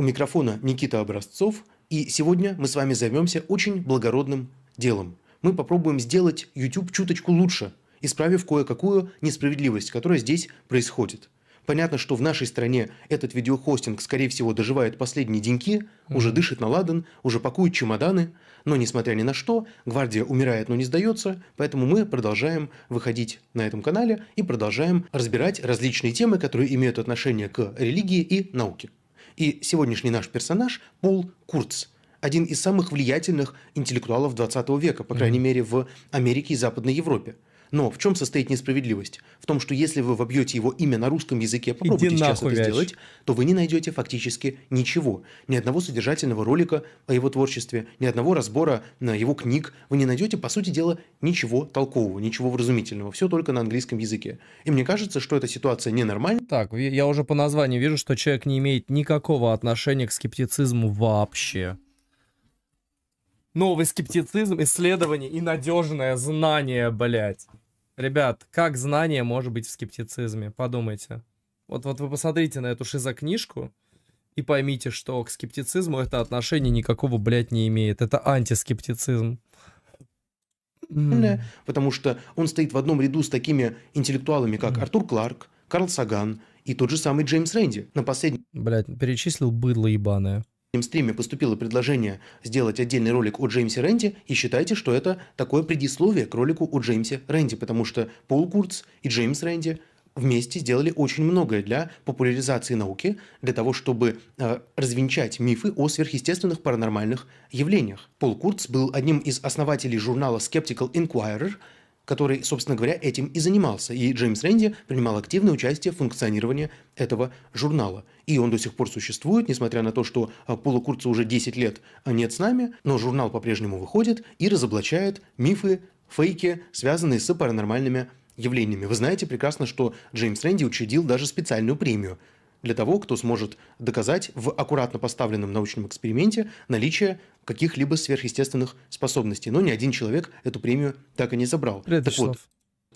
У микрофона Никита Образцов, и сегодня мы с вами займемся очень благородным делом. Мы попробуем сделать YouTube чуточку лучше, исправив кое-какую несправедливость, которая здесь происходит. Понятно, что в нашей стране этот видеохостинг, скорее всего, доживает последние деньки, mm-hmm. уже дышит на ладан, уже пакует чемоданы, но, несмотря ни на что, гвардия умирает, но не сдается, поэтому мы продолжаем выходить на этом канале и продолжаем разбирать различные темы, которые имеют отношение к религии и науке. И сегодняшний наш персонаж Пол Курц – один из самых влиятельных интеллектуалов 20 века, по крайней mm-hmm. мере, в Америке и Западной Европе. Но в чем состоит несправедливость? В том, что если вы вобьете его имя на русском языке, попробуйте Иди сейчас это мяч. сделать, то вы не найдете фактически ничего. Ни одного содержательного ролика о его творчестве, ни одного разбора на его книг. Вы не найдете, по сути дела, ничего толкового, ничего вразумительного. Все только на английском языке. И мне кажется, что эта ситуация ненормальна. Так, я уже по названию вижу, что человек не имеет никакого отношения к скептицизму вообще. Новый скептицизм, исследование и надежное знание, блядь. Ребят, как знание может быть в скептицизме? Подумайте. Вот, вот вы посмотрите на эту шизокнижку и поймите, что к скептицизму это отношение никакого, блядь, не имеет. Это антискептицизм. Mm. Потому что он стоит в одном ряду с такими интеллектуалами, как mm. Артур Кларк, Карл Саган и тот же самый Джеймс Рэнди. На последнем... Блядь, перечислил быдло ебаное этом стриме поступило предложение сделать отдельный ролик о Джеймсе Рэнди, и считайте, что это такое предисловие к ролику о Джеймсе Рэнди, потому что Пол Курц и Джеймс Рэнди вместе сделали очень многое для популяризации науки, для того, чтобы э, развенчать мифы о сверхъестественных паранормальных явлениях. Пол Курц был одним из основателей журнала Skeptical Inquirer – который, собственно говоря, этим и занимался. И Джеймс Рэнди принимал активное участие в функционировании этого журнала. И он до сих пор существует, несмотря на то, что а, Пола Курца уже 10 лет а, нет с нами, но журнал по-прежнему выходит и разоблачает мифы, фейки, связанные с паранормальными явлениями. Вы знаете прекрасно, что Джеймс Рэнди учредил даже специальную премию – для того, кто сможет доказать в аккуратно поставленном научном эксперименте наличие каких-либо сверхъестественных способностей. Но ни один человек эту премию так и не забрал. Ряд так вот,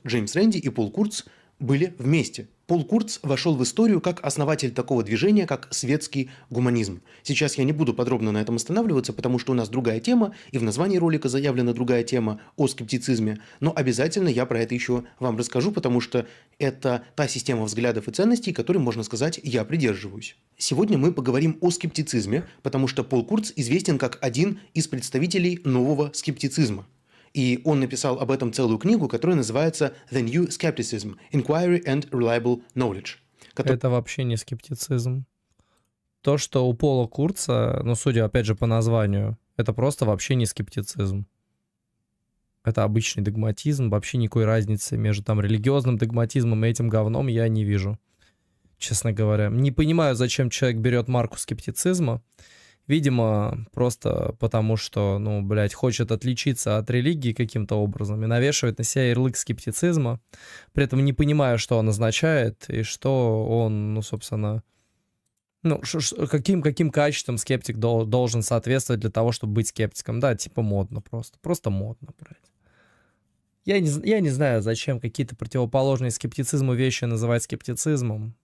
Джеймс Рэнди и Пол Курц были вместе. Пол Курц вошел в историю как основатель такого движения, как светский гуманизм. Сейчас я не буду подробно на этом останавливаться, потому что у нас другая тема, и в названии ролика заявлена другая тема о скептицизме, но обязательно я про это еще вам расскажу, потому что это та система взглядов и ценностей, которой, можно сказать, я придерживаюсь. Сегодня мы поговорим о скептицизме, потому что Пол Курц известен как один из представителей нового скептицизма. И он написал об этом целую книгу, которая называется «The New Skepticism – Inquiry and Reliable Knowledge». Который... Это вообще не скептицизм. То, что у Пола Курца, ну, судя, опять же, по названию, это просто вообще не скептицизм. Это обычный догматизм, вообще никакой разницы между там религиозным догматизмом и этим говном я не вижу честно говоря. Не понимаю, зачем человек берет марку скептицизма. Видимо, просто потому что, ну, блядь, хочет отличиться от религии каким-то образом и навешивает на себя ярлык скептицизма, при этом не понимая, что он означает и что он, ну, собственно, ну, каким, каким качеством скептик дол должен соответствовать для того, чтобы быть скептиком? Да, типа модно просто. Просто модно, блядь. Я не, я не знаю, зачем какие-то противоположные скептицизму вещи называть скептицизмом.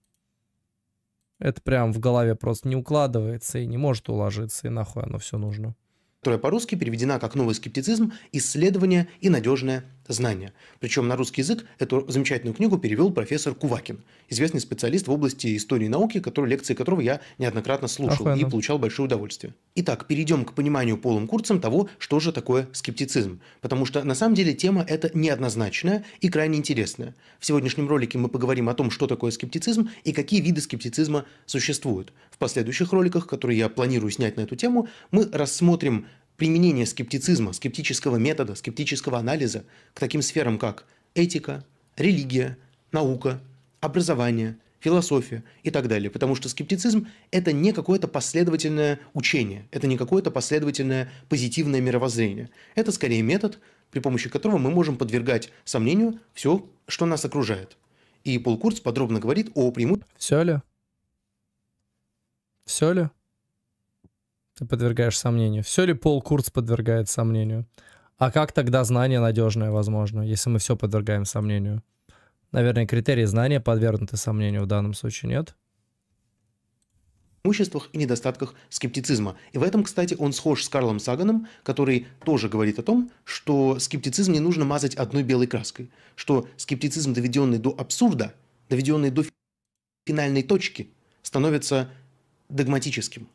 Это прям в голове просто не укладывается и не может уложиться, и нахуй оно все нужно которая по-русски переведена как «Новый скептицизм», «Исследование» и надежное знания. Причем на русский язык эту замечательную книгу перевел профессор Кувакин, известный специалист в области истории и науки, который, лекции которого я неоднократно слушал Охуенно. и получал большое удовольствие. Итак, перейдем к пониманию Полом курсом того, что же такое скептицизм. Потому что на самом деле тема эта неоднозначная и крайне интересная. В сегодняшнем ролике мы поговорим о том, что такое скептицизм и какие виды скептицизма существуют. В последующих роликах, которые я планирую снять на эту тему, мы рассмотрим применение скептицизма, скептического метода, скептического анализа к таким сферам, как этика, религия, наука, образование, философия и так далее. Потому что скептицизм – это не какое-то последовательное учение, это не какое-то последовательное позитивное мировоззрение. Это скорее метод, при помощи которого мы можем подвергать сомнению все, что нас окружает. И Полкурс подробно говорит о преимуществах. Все ли? Все ли? Ты подвергаешь сомнению. Все ли Пол Курц подвергает сомнению? А как тогда знание надежное, возможно, если мы все подвергаем сомнению? Наверное, критерии знания подвергнуты сомнению в данном случае, нет? преимуществах и недостатках скептицизма. И в этом, кстати, он схож с Карлом Саганом, который тоже говорит о том, что скептицизм не нужно мазать одной белой краской, что скептицизм, доведенный до абсурда, доведенный до финальной точки, становится догматическим.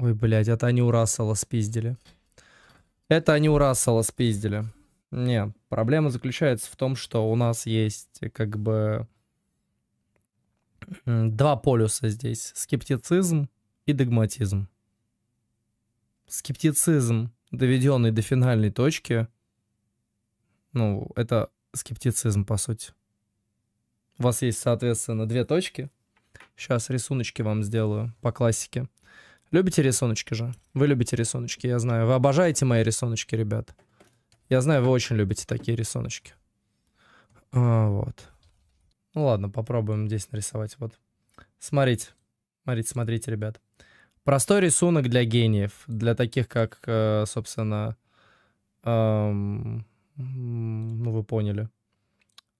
Ой, блядь, это они у Рассела спиздили. Это они у Рассела спиздили. Не, проблема заключается в том, что у нас есть как бы два полюса здесь. Скептицизм и догматизм. Скептицизм, доведенный до финальной точки, ну, это скептицизм, по сути. У вас есть, соответственно, две точки. Сейчас рисуночки вам сделаю по классике. Любите рисуночки же? Вы любите рисуночки, я знаю. Вы обожаете мои рисуночки, ребят. Я знаю, вы очень любите такие рисуночки. А, вот. Ну ладно, попробуем здесь нарисовать. Вот. Смотрите. Смотрите, смотрите, ребят. Простой рисунок для гениев. Для таких, как, э, собственно... Эм, ну, вы поняли.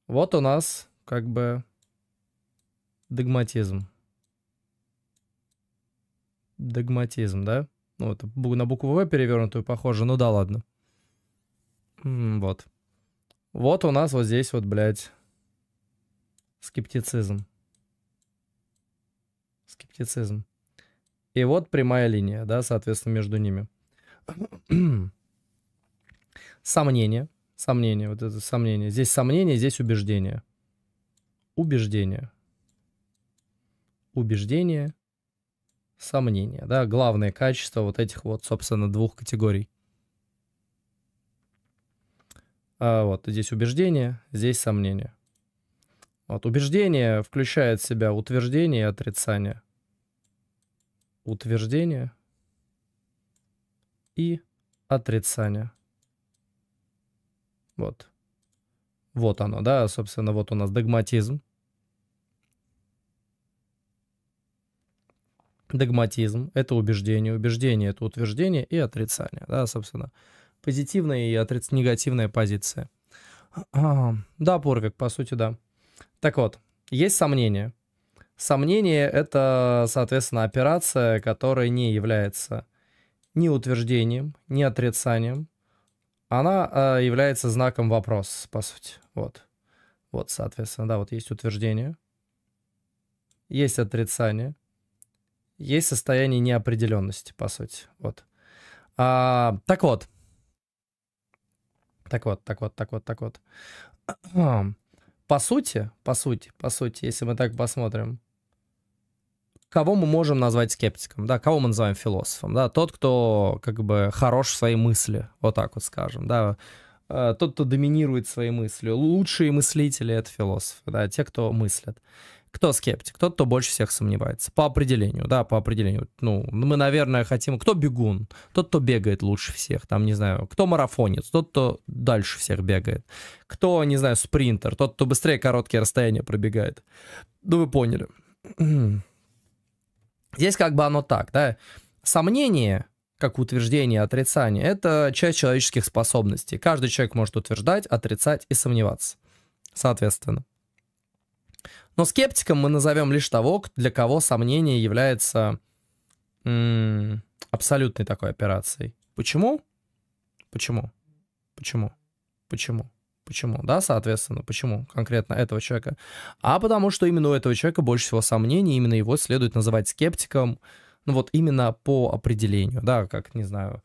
Вот у нас как бы догматизм. Догматизм, да? Ну, это на букву В перевернутую похоже, ну да ладно. Вот. Вот у нас вот здесь вот, блядь, скептицизм. Скептицизм. И вот прямая линия, да, соответственно, между ними. Сомнение. Сомнение, вот это сомнение. Здесь сомнение, здесь убеждение. Убеждение. Убеждение, сомнения, да, главное качество вот этих вот, собственно, двух категорий. А вот здесь убеждение, здесь сомнение. Вот убеждение включает в себя утверждение и отрицание. Утверждение и отрицание. Вот. Вот оно, да, собственно, вот у нас догматизм. Догматизм – это убеждение, убеждение – это утверждение и отрицание, да, собственно. Позитивная и отриц... негативная позиция. да, Порвик, по сути, да. Так вот, есть сомнение Сомнение – это, соответственно, операция, которая не является ни утверждением, ни отрицанием. Она э, является знаком вопрос, по сути. Вот. Вот, соответственно, да, вот есть утверждение, есть отрицание, есть состояние неопределенности, по сути. Вот. А, так вот. Так вот, так вот, так вот, так вот. По сути, по сути, по сути, если мы так посмотрим, кого мы можем назвать скептиком, да, кого мы называем философом, да, тот, кто как бы хорош в своей мысли, вот так вот скажем, да, э, тот, кто доминирует своей мыслью. Лучшие мыслители — это философы, да, те, кто мыслят. Кто скептик? Тот, кто больше всех сомневается. По определению, да, по определению. Ну, мы, наверное, хотим... Кто бегун? Тот, кто бегает лучше всех. Там, не знаю, кто марафонец? Тот, кто дальше всех бегает. Кто, не знаю, спринтер? Тот, кто быстрее короткие расстояния пробегает. Ну, вы поняли. Здесь как бы оно так, да. Сомнение как утверждение отрицание, это часть человеческих способностей. Каждый человек может утверждать, отрицать и сомневаться. Соответственно. Но скептиком мы назовем лишь того, для кого сомнение является м- абсолютной такой операцией. Почему? Почему? Почему? Почему? Почему? Да, соответственно, почему конкретно этого человека? А потому что именно у этого человека больше всего сомнений, именно его следует называть скептиком, ну вот именно по определению, да, как, не знаю,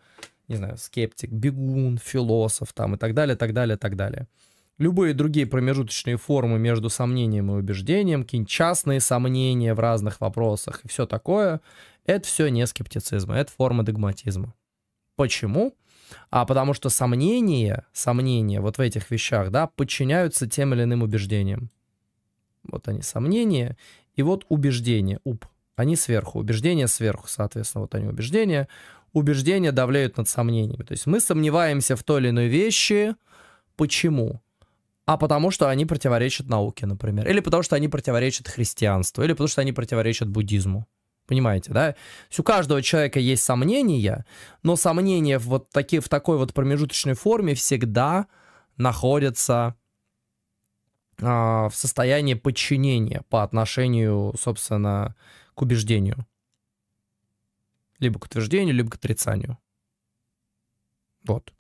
не знаю, скептик, бегун, философ там и так далее, так далее, так далее. Любые другие промежуточные формы между сомнением и убеждением, какие-нибудь частные сомнения в разных вопросах и все такое, это все не скептицизм, это форма догматизма. Почему? А потому что сомнения, сомнения вот в этих вещах, да, подчиняются тем или иным убеждениям. Вот они сомнения, и вот убеждения, уп, они сверху, убеждения сверху, соответственно, вот они убеждения, убеждения давляют над сомнениями. То есть мы сомневаемся в той или иной вещи, почему? а потому что они противоречат науке, например. Или потому что они противоречат христианству, или потому что они противоречат буддизму. Понимаете, да? у каждого человека есть сомнения, но сомнения в, вот таки, в такой вот промежуточной форме всегда находятся э, в состоянии подчинения по отношению, собственно, к убеждению. Либо к утверждению, либо к отрицанию. Вот.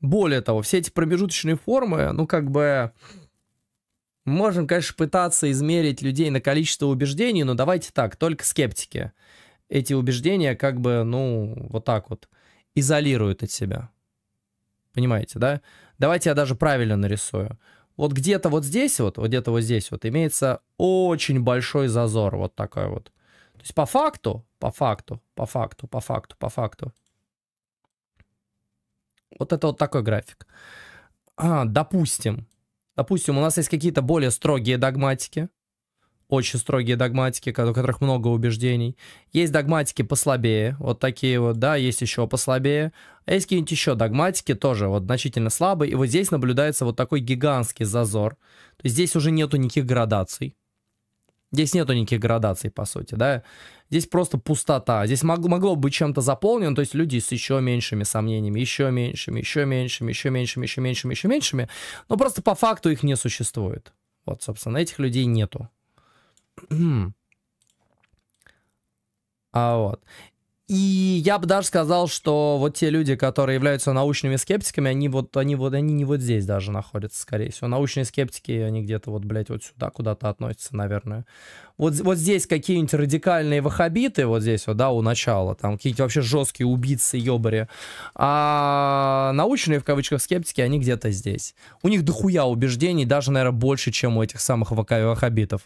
Более того, все эти промежуточные формы, ну как бы... можем, конечно, пытаться измерить людей на количество убеждений, но давайте так, только скептики. Эти убеждения как бы, ну, вот так вот изолируют от себя. Понимаете, да? Давайте я даже правильно нарисую. Вот где-то вот здесь вот, вот где-то вот здесь вот имеется очень большой зазор вот такой вот. То есть по факту, по факту, по факту, по факту, по факту, вот это вот такой график. А, допустим. Допустим, у нас есть какие-то более строгие догматики. Очень строгие догматики, у которых много убеждений. Есть догматики послабее, вот такие вот, да, есть еще послабее. А есть какие-нибудь еще догматики, тоже вот значительно слабые. И вот здесь наблюдается вот такой гигантский зазор. То есть здесь уже нету никаких градаций. Здесь нету никаких градаций, по сути, да. Здесь просто пустота. Здесь мог, могло быть чем-то заполнено, то есть люди с еще меньшими сомнениями, еще меньшими, еще меньшими, еще меньшими, еще меньшими, еще меньшими. Но просто по факту их не существует. Вот, собственно, этих людей нету. А вот. И я бы даже сказал, что вот те люди, которые являются научными скептиками, они вот, они вот, они не вот здесь даже находятся, скорее всего. Научные скептики, они где-то вот, блядь, вот сюда куда-то относятся, наверное вот, вот здесь какие-нибудь радикальные вахабиты, вот здесь вот, да, у начала, там какие-то вообще жесткие убийцы, ёбари, а научные, в кавычках, скептики, они где-то здесь. У них дохуя убеждений, даже, наверное, больше, чем у этих самых вахабитов.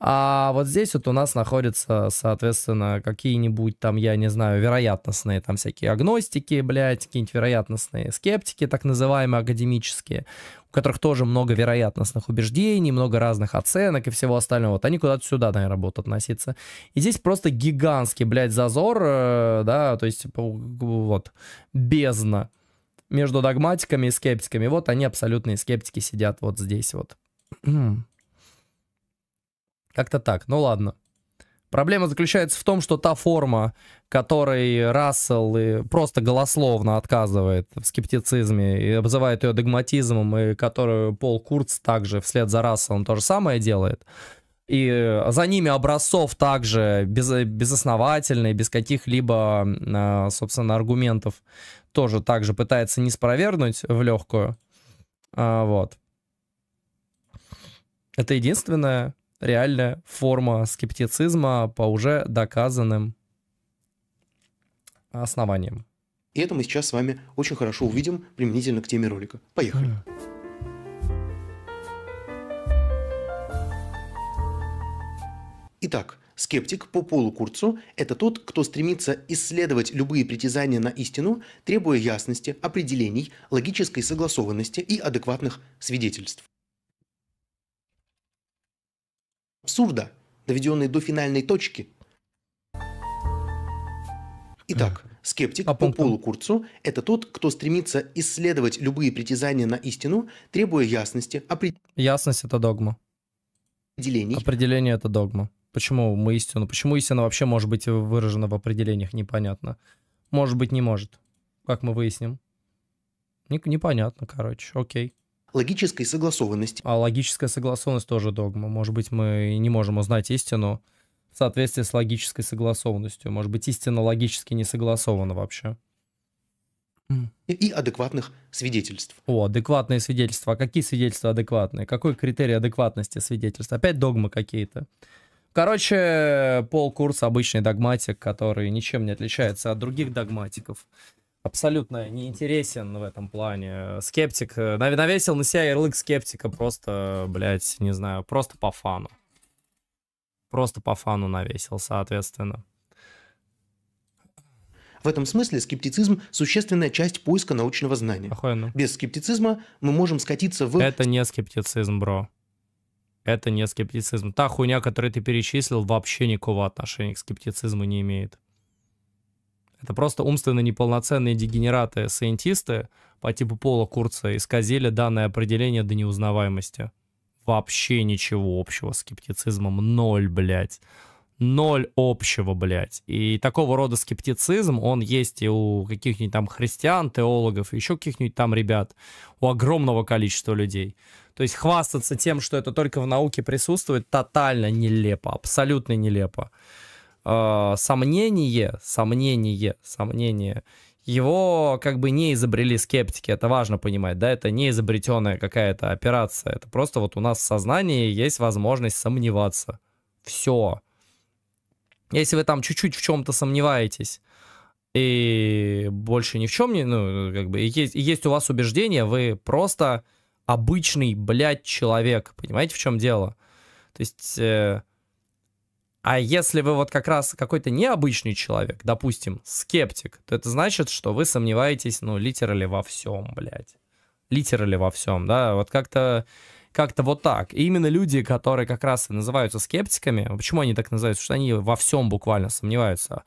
А вот здесь вот у нас находятся, соответственно, какие-нибудь там, я не знаю, вероятностные там всякие агностики, блядь, какие-нибудь вероятностные скептики, так называемые, академические у которых тоже много вероятностных убеждений, много разных оценок и всего остального. Вот они куда-то сюда, наверное, будут относиться. И здесь просто гигантский, блядь, зазор, э, да, то есть вот, бездна между догматиками и скептиками. Вот они, абсолютные скептики, сидят вот здесь вот. Как-то так, ну ладно. Проблема заключается в том, что та форма, которой Рассел просто голословно отказывает в скептицизме и обзывает ее догматизмом, и которую Пол Курц также вслед за Расселом то же самое делает, и за ними образцов также без, безосновательно без каких-либо, а, собственно, аргументов тоже также пытается не спровергнуть в легкую. А, вот. Это единственное, реальная форма скептицизма по уже доказанным основаниям. И это мы сейчас с вами очень хорошо увидим применительно к теме ролика. Поехали. Итак, скептик по Полу Курцу – это тот, кто стремится исследовать любые притязания на истину, требуя ясности, определений, логической согласованности и адекватных свидетельств. абсурда, доведенный до финальной точки. Итак, скептик по, по Полу Курцу – это тот, кто стремится исследовать любые притязания на истину, требуя ясности. Опри... Ясность – это догма. Определений. Определение – это догма. Почему мы истину? Почему истина вообще может быть выражена в определениях? Непонятно. Может быть, не может. Как мы выясним? Непонятно, короче. Окей логической согласованности. А логическая согласованность тоже догма. Может быть, мы не можем узнать истину в соответствии с логической согласованностью. Может быть, истина логически не согласована вообще. И адекватных свидетельств. О, адекватные свидетельства. А какие свидетельства адекватные? Какой критерий адекватности свидетельств? Опять догмы какие-то. Короче, полкурса обычный догматик, который ничем не отличается от других догматиков абсолютно неинтересен в этом плане. Э, скептик, э, навесил на себя ярлык скептика просто, блядь, не знаю, просто по фану. Просто по фану навесил, соответственно. В этом смысле скептицизм – существенная часть поиска научного знания. Охуенно. Без скептицизма мы можем скатиться в... Это не скептицизм, бро. Это не скептицизм. Та хуйня, которую ты перечислил, вообще никакого отношения к скептицизму не имеет. Это просто умственно неполноценные дегенераты-сайентисты по типу Пола Курца исказили данное определение до неузнаваемости. Вообще ничего общего с скептицизмом. Ноль, блядь. Ноль общего, блядь. И такого рода скептицизм, он есть и у каких-нибудь там христиан, теологов, еще каких-нибудь там ребят, у огромного количества людей. То есть хвастаться тем, что это только в науке присутствует, тотально нелепо, абсолютно нелепо э, сомнение, сомнение, сомнение, его как бы не изобрели скептики, это важно понимать, да, это не изобретенная какая-то операция, это просто вот у нас в сознании есть возможность сомневаться. Все. Если вы там чуть-чуть в чем-то сомневаетесь, и больше ни в чем не, ну, как бы, есть, есть у вас убеждение, вы просто обычный, блядь, человек, понимаете, в чем дело? То есть, э, а если вы вот как раз какой-то необычный человек, допустим, скептик, то это значит, что вы сомневаетесь, ну, литерали во всем, блядь. Литерали во всем, да, вот как-то как-то вот так. И именно люди, которые как раз и называются скептиками, почему они так называются? Потому что они во всем буквально сомневаются.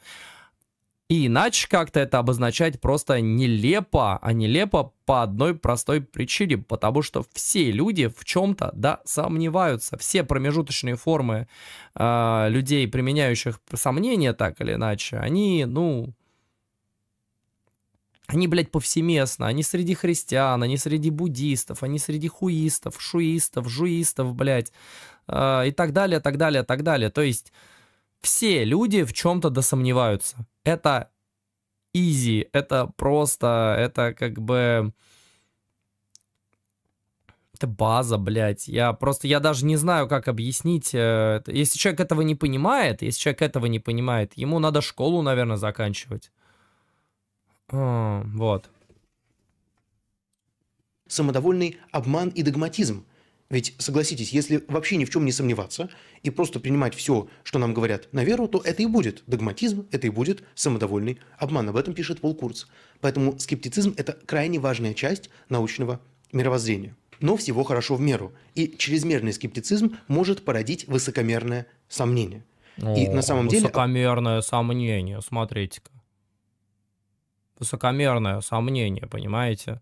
И иначе как-то это обозначать просто нелепо, а нелепо по одной простой причине, потому что все люди в чем-то, да, сомневаются. Все промежуточные формы э, людей, применяющих сомнения так или иначе, они, ну, они, блядь, повсеместно, они среди христиан, они среди буддистов, они среди хуистов, шуистов, жуистов, блядь, э, и так далее, так далее, так далее. То есть все люди в чем-то досомневаются это easy, это просто, это как бы... Это база, блядь. Я просто, я даже не знаю, как объяснить. Э, если человек этого не понимает, если человек этого не понимает, ему надо школу, наверное, заканчивать. А, вот. Самодовольный обман и догматизм – ведь, согласитесь, если вообще ни в чем не сомневаться и просто принимать все, что нам говорят на веру, то это и будет догматизм, это и будет самодовольный обман. Об этом пишет Пол Курц. Поэтому скептицизм – это крайне важная часть научного мировоззрения. Но всего хорошо в меру. И чрезмерный скептицизм может породить высокомерное сомнение. О, и на самом деле... Высокомерное сомнение, смотрите-ка. Высокомерное сомнение, понимаете?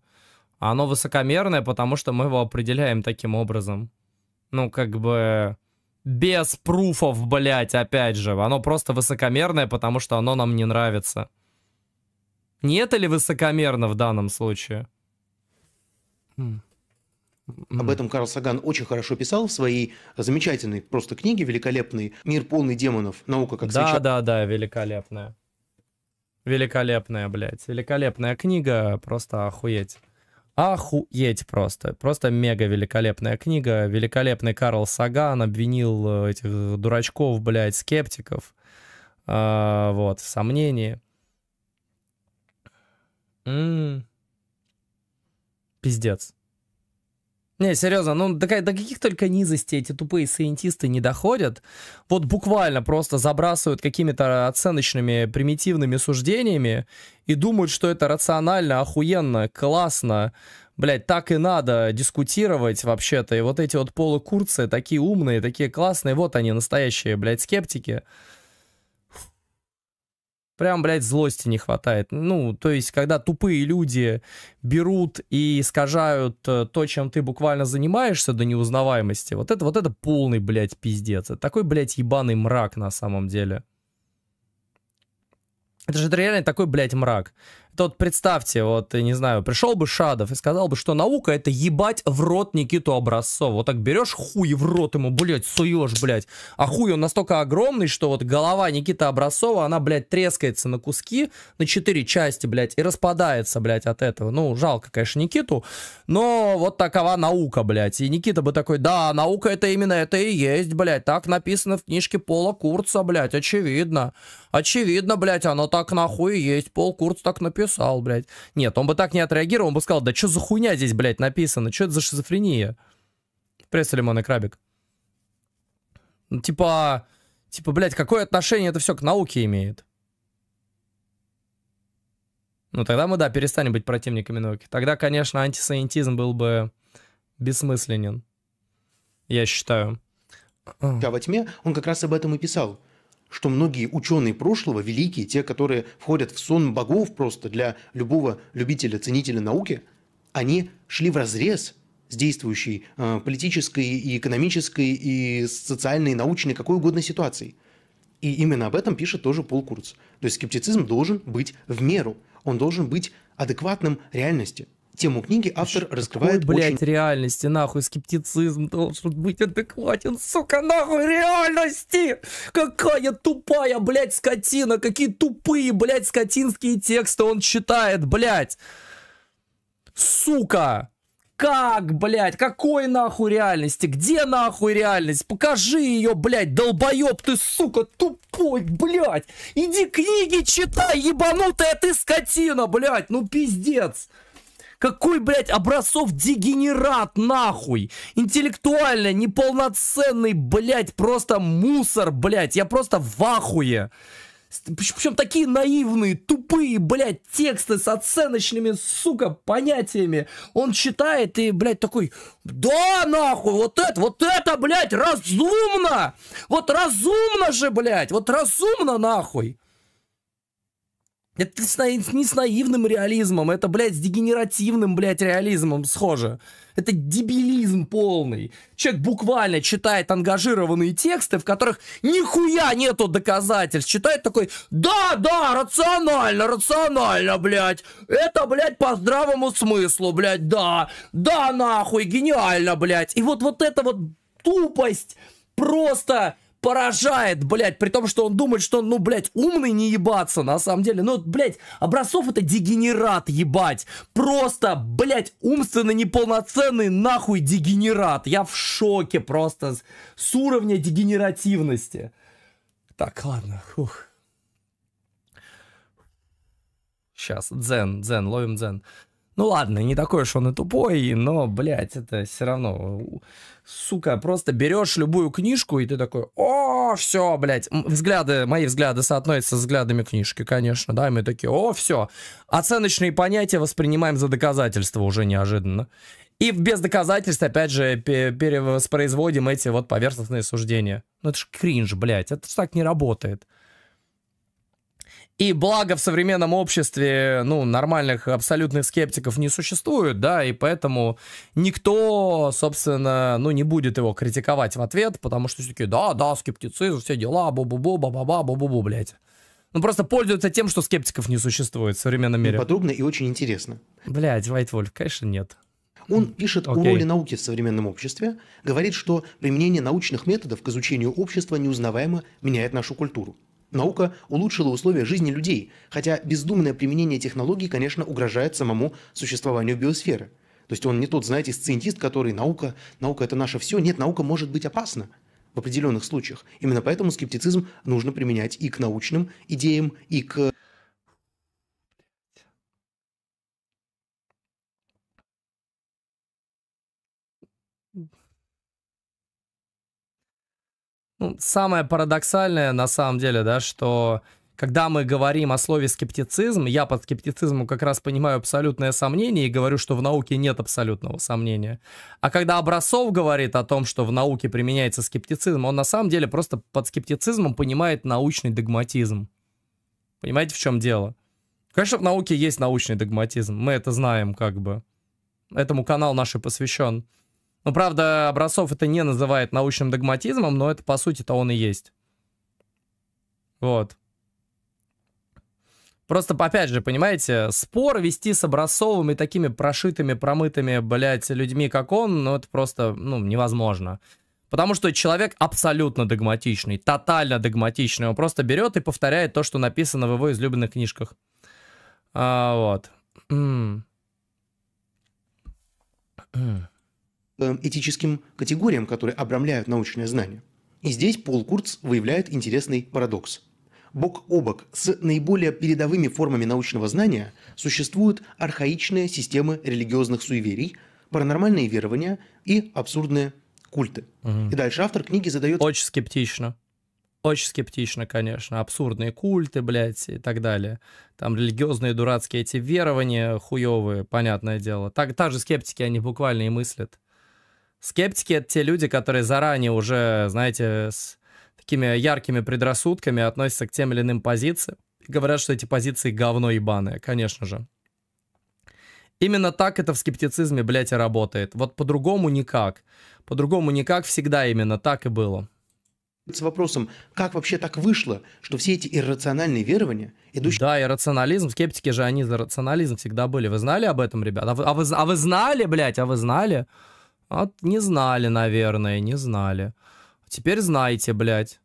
А оно высокомерное, потому что мы его определяем таким образом. Ну, как бы... Без пруфов, блядь, опять же. Оно просто высокомерное, потому что оно нам не нравится. Не это ли высокомерно в данном случае? Хм. Об этом Карл Саган очень хорошо писал в своей замечательной просто книге, великолепной «Мир полный демонов. Наука как Да, да, да, великолепная. Великолепная, блядь. Великолепная книга, просто охуеть. Ахуеть просто. Просто мега великолепная книга. Великолепный Карл Саган обвинил э, этих дурачков, блядь, скептиков. А, вот, сомнения. М-м-м. Пиздец. Не, серьезно, ну до, до каких только низостей эти тупые сайентисты не доходят. Вот буквально просто забрасывают какими-то оценочными примитивными суждениями и думают, что это рационально, охуенно, классно. Блять, так и надо дискутировать вообще-то. И вот эти вот полукурцы, такие умные, такие классные, вот они, настоящие, блядь, скептики прям, блядь, злости не хватает. Ну, то есть, когда тупые люди берут и искажают э, то, чем ты буквально занимаешься до неузнаваемости, вот это, вот это полный, блядь, пиздец. Это такой, блядь, ебаный мрак на самом деле. Это же это реально такой, блядь, мрак. Тот представьте, вот, я не знаю, пришел бы Шадов и сказал бы, что наука это ебать в рот Никиту Образцова. Вот так берешь хуй в рот ему, блядь, суешь, блядь. А хуй он настолько огромный, что вот голова Никиты Образцова, она, блядь, трескается на куски, на четыре части, блядь, и распадается, блядь, от этого. Ну, жалко, конечно, Никиту, но вот такова наука, блядь. И Никита бы такой, да, наука это именно это и есть, блядь, так написано в книжке Пола Курца, блядь, очевидно. Очевидно, блядь, оно так нахуй и есть. Пол Курц так написал писал, блядь. Нет, он бы так не отреагировал, он бы сказал, да что за хуйня здесь, блядь, написано, что это за шизофрения? Пресса, лимон и крабик. Ну, типа, типа, блядь, какое отношение это все к науке имеет? Ну, тогда мы, да, перестанем быть противниками науки. Тогда, конечно, антисайентизм был бы бессмысленен, я считаю. Да, во тьме он как раз об этом и писал что многие ученые прошлого, великие, те, которые входят в сон богов просто для любого любителя, ценителя науки, они шли в разрез с действующей э, политической и экономической и социальной, и научной, какой угодно ситуацией. И именно об этом пишет тоже Пол Курц. То есть скептицизм должен быть в меру, он должен быть адекватным реальности. Тему книги автор Ш- раскрывает Какой, блядь, очень... реальности, нахуй, скептицизм должен быть адекватен, сука, нахуй реальности! Какая тупая, блядь, скотина, какие тупые, блядь, скотинские тексты он читает, блядь! Сука! Как, блядь, какой нахуй реальности? Где нахуй реальность? Покажи ее, блядь, долбоеб ты, сука, тупой, блядь! Иди книги читай, ебанутая ты скотина, блядь, ну пиздец! Какой, блядь, образцов дегенерат, нахуй! Интеллектуально неполноценный, блядь, просто мусор, блядь. Я просто в ахуе. Причем такие наивные, тупые, блядь, тексты с оценочными, сука, понятиями. Он читает и, блядь, такой, да, нахуй, вот это, вот это, блядь, разумно! Вот разумно же, блядь, вот разумно, нахуй! Это с, не с наивным реализмом, это, блядь, с дегенеративным, блядь, реализмом схоже. Это дебилизм полный. Человек буквально читает ангажированные тексты, в которых нихуя нету доказательств. Читает такой, да, да, рационально, рационально, блядь. Это, блядь, по здравому смыслу, блядь, да. Да, нахуй, гениально, блядь. И вот, вот эта вот тупость просто поражает, блядь, при том, что он думает, что он, ну, блядь, умный не ебаться, на самом деле. Ну, блядь, Образцов это дегенерат, ебать. Просто, блядь, умственно неполноценный нахуй дегенерат. Я в шоке просто с, с уровня дегенеративности. Так, ладно, фух. Сейчас, дзен, дзен, ловим дзен. Ну ладно, не такой уж он и тупой, но, блядь, это все равно сука, просто берешь любую книжку, и ты такой, о, все, блядь, взгляды, мои взгляды соотносятся с взглядами книжки, конечно, да, и мы такие, о, все. Оценочные понятия воспринимаем за доказательства уже неожиданно. И без доказательств, опять же, перевоспроизводим эти вот поверхностные суждения. Ну это ж кринж, блядь, это так не работает. И благо в современном обществе, ну, нормальных абсолютных скептиков не существует, да, и поэтому никто, собственно, ну, не будет его критиковать в ответ, потому что все-таки, да, да, скептицизм, все дела, бу-бу-бу, ба-ба-ба, бу-бу-бу, блядь. Ну, просто пользуются тем, что скептиков не существует в современном мире. Подробно и очень интересно. Блядь, White Wolf, конечно, нет. Он пишет okay. о роли науки в современном обществе, говорит, что применение научных методов к изучению общества неузнаваемо меняет нашу культуру. Наука улучшила условия жизни людей, хотя бездумное применение технологий, конечно, угрожает самому существованию биосферы. То есть он не тот, знаете, сциентист, который наука, наука это наше все. Нет, наука может быть опасна в определенных случаях. Именно поэтому скептицизм нужно применять и к научным идеям, и к Ну, самое парадоксальное, на самом деле, да, что когда мы говорим о слове скептицизм, я под скептицизмом как раз понимаю абсолютное сомнение и говорю, что в науке нет абсолютного сомнения. А когда Образцов говорит о том, что в науке применяется скептицизм, он на самом деле просто под скептицизмом понимает научный догматизм. Понимаете, в чем дело? Конечно, в науке есть научный догматизм, мы это знаем как бы. Этому канал наш и посвящен. Ну, правда, образцов это не называет научным догматизмом, но это, по сути-то, он и есть. Вот. Просто, опять же, понимаете, спор вести с образцовыми такими прошитыми, промытыми, блядь, людьми, как он, ну, это просто, ну, невозможно. Потому что человек абсолютно догматичный, тотально догматичный. Он просто берет и повторяет то, что написано в его излюбленных книжках. А, вот. Э, этическим категориям, которые обрамляют научное знание. И здесь Пол Курц выявляет интересный парадокс. Бок о бок с наиболее передовыми формами научного знания существуют архаичные системы религиозных суеверий, паранормальные верования и абсурдные культы. Угу. И дальше автор книги задает... Очень скептично. Очень скептично, конечно. Абсурдные культы, блядь, и так далее. Там религиозные дурацкие эти верования хуёвые, понятное дело. Так, та же скептики, они буквально и мыслят. Скептики — это те люди, которые заранее уже, знаете, с такими яркими предрассудками относятся к тем или иным позициям. И говорят, что эти позиции говно ебаное, конечно же. Именно так это в скептицизме, блядь, и работает. Вот по-другому никак. По-другому никак всегда именно так и было. С вопросом, как вообще так вышло, что все эти иррациональные верования, идут? Да, иррационализм, скептики же они за рационализм всегда были. Вы знали об этом, ребят? А вы, а вы, а вы знали, блядь, а вы знали? А не знали, наверное, не знали. Теперь знаете, блядь.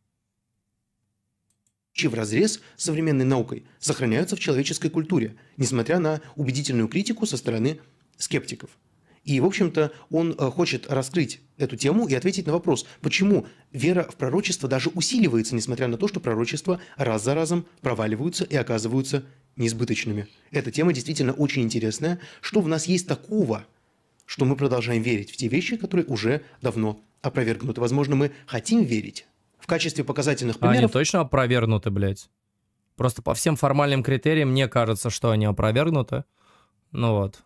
В разрез современной наукой сохраняются в человеческой культуре, несмотря на убедительную критику со стороны скептиков. И, в общем-то, он э, хочет раскрыть эту тему и ответить на вопрос, почему вера в пророчество даже усиливается, несмотря на то, что пророчества раз за разом проваливаются и оказываются неизбыточными. Эта тема действительно очень интересная. Что в нас есть такого – что мы продолжаем верить в те вещи, которые уже давно опровергнуты. Возможно, мы хотим верить. В качестве показательных а примеров... Они точно опровергнуты, блядь? Просто по всем формальным критериям мне кажется, что они опровергнуты. Ну вот.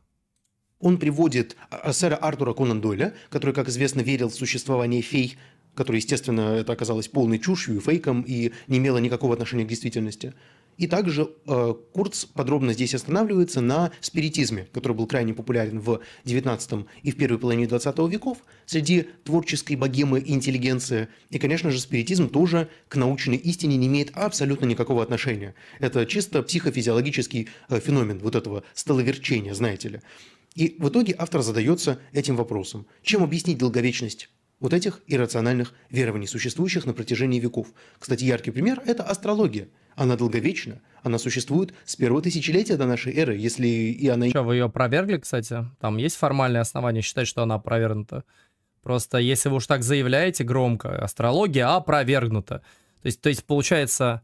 Он приводит а, а, сэра Артура Конан Дойля, который, как известно, верил в существование фей, которое, естественно, это оказалось полной чушью и фейком и не имело никакого отношения к действительности. И также э, Курц подробно здесь останавливается на спиритизме, который был крайне популярен в XIX и в первой половине XX веков среди творческой богемы и интеллигенции. И, конечно же, спиритизм тоже к научной истине не имеет абсолютно никакого отношения. Это чисто психофизиологический э, феномен вот этого столоверчения, знаете ли. И в итоге автор задается этим вопросом. Чем объяснить долговечность вот этих иррациональных верований, существующих на протяжении веков? Кстати, яркий пример – это астрология – она долговечна. Она существует с первого тысячелетия до нашей эры, если и она... Что, вы ее опровергли, кстати? Там есть формальные основания считать, что она опровергнута? Просто если вы уж так заявляете громко, астрология опровергнута. То есть, то есть получается,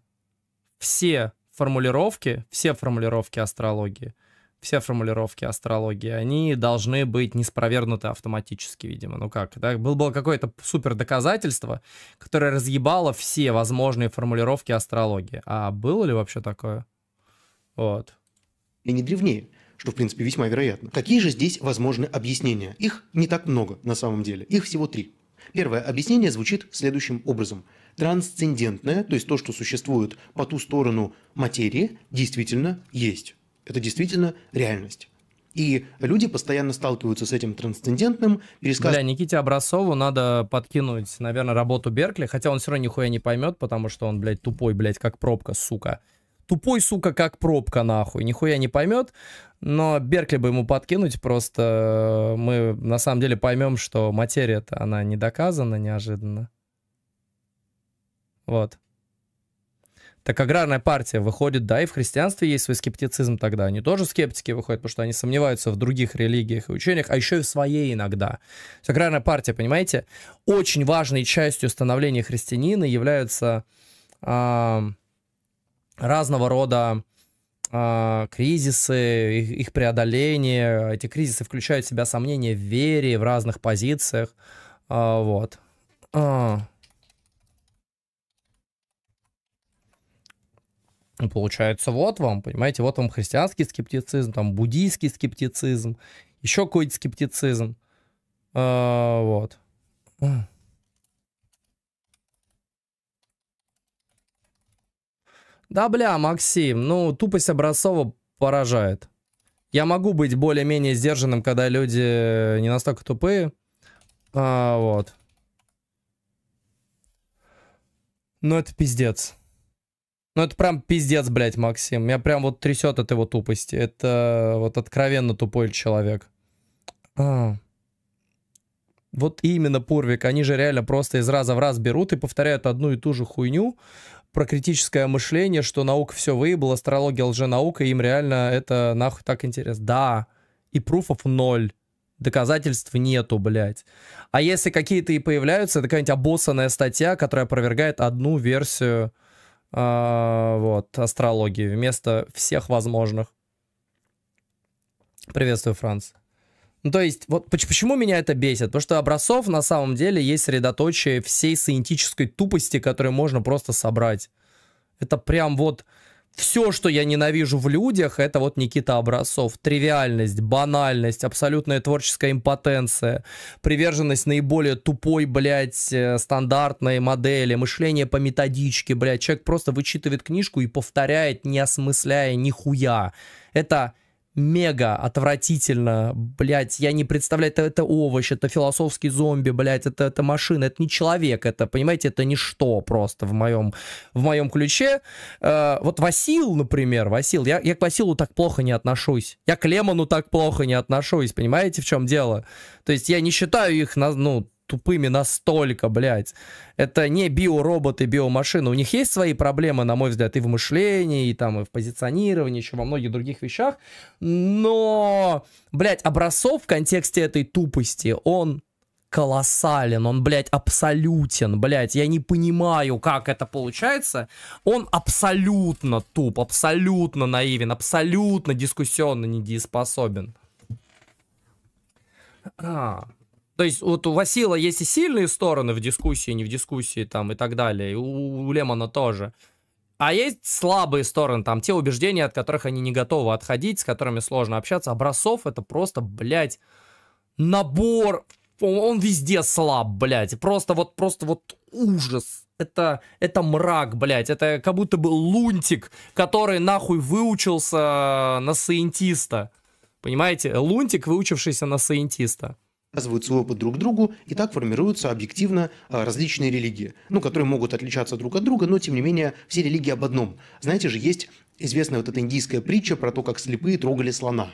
все формулировки, все формулировки астрологии – все формулировки астрологии, они должны быть неспровернуты автоматически, видимо. Ну как, да? Было, было какое-то супер доказательство, которое разъебало все возможные формулировки астрологии. А было ли вообще такое? Вот. И не древнее что, в принципе, весьма вероятно. Какие же здесь возможны объяснения? Их не так много на самом деле, их всего три. Первое объяснение звучит следующим образом. Трансцендентное, то есть то, что существует по ту сторону материи, действительно есть. Это действительно реальность. И люди постоянно сталкиваются с этим трансцендентным пересказом. Бля, Никите Образцову надо подкинуть, наверное, работу Беркли, хотя он все равно нихуя не поймет, потому что он, блядь, тупой, блядь, как пробка, сука. Тупой, сука, как пробка, нахуй. Нихуя не поймет, но Беркли бы ему подкинуть, просто э, мы на самом деле поймем, что материя-то, она не доказана неожиданно. Вот. Так аграрная партия выходит, да, и в христианстве есть свой скептицизм тогда. Они тоже скептики выходят, потому что они сомневаются в других религиях и учениях, а еще и в своей иногда. То есть аграрная партия, понимаете, очень важной частью становления христианина являются э, разного рода а, кризисы, их, их преодоление. Эти кризисы включают в себя сомнения в вере, в разных позициях. А, вот. Ну, получается, вот вам, понимаете, вот вам христианский скептицизм, там буддийский скептицизм, еще какой-то скептицизм. А, вот. Да бля, Максим, ну тупость Образцова поражает. Я могу быть более-менее сдержанным, когда люди э, не настолько тупые. А, вот. Но это пиздец. Ну, это прям пиздец, блядь, Максим. Меня прям вот трясет от его тупости. Это вот откровенно тупой человек. А. Вот именно Пурвик. Они же реально просто из раза в раз берут и повторяют одну и ту же хуйню про критическое мышление, что наука все выебала, астрология лженаука, им реально это нахуй так интересно. Да, и пруфов ноль. Доказательств нету, блядь. А если какие-то и появляются, это какая-нибудь обоссанная статья, которая опровергает одну версию а, вот, астрологии вместо всех возможных. Приветствую, Франц. Ну, то есть, вот почему меня это бесит? Потому что образцов на самом деле есть средоточие всей саентической тупости, которую можно просто собрать. Это прям вот все, что я ненавижу в людях, это вот Никита Образцов. Тривиальность, банальность, абсолютная творческая импотенция, приверженность наиболее тупой, блядь, э, стандартной модели, мышление по методичке, блядь. Человек просто вычитывает книжку и повторяет, не осмысляя нихуя. Это мега отвратительно, блядь, я не представляю, это, это овощ, это философский зомби, блядь, это, это машина, это не человек, это, понимаете, это ничто просто в моем, в моем ключе. Э, вот Васил, например, Васил, я, я к Василу так плохо не отношусь, я к Лемону так плохо не отношусь, понимаете, в чем дело? То есть я не считаю их, на, ну, тупыми настолько, блядь. Это не биороботы, биомашины. У них есть свои проблемы, на мой взгляд, и в мышлении, и там, и в позиционировании, еще во многих других вещах. Но, блядь, образцов в контексте этой тупости, он колоссален, он, блядь, абсолютен, блядь, я не понимаю, как это получается, он абсолютно туп, абсолютно наивен, абсолютно дискуссионно недееспособен. А. То есть вот у Васила есть и сильные стороны в дискуссии, не в дискуссии там и так далее. у, у Лемона тоже. А есть слабые стороны, там те убеждения, от которых они не готовы отходить, с которыми сложно общаться. Образцов это просто, блядь, набор. он везде слаб, блядь. Просто вот, просто вот ужас. Это, это мрак, блядь. Это как будто бы лунтик, который нахуй выучился э, на саентиста. Понимаете? Лунтик, выучившийся на саентиста навязывают свой опыт друг другу, и так формируются объективно а, различные религии, ну, которые могут отличаться друг от друга, но, тем не менее, все религии об одном. Знаете же, есть известная вот эта индийская притча про то, как слепые трогали слона.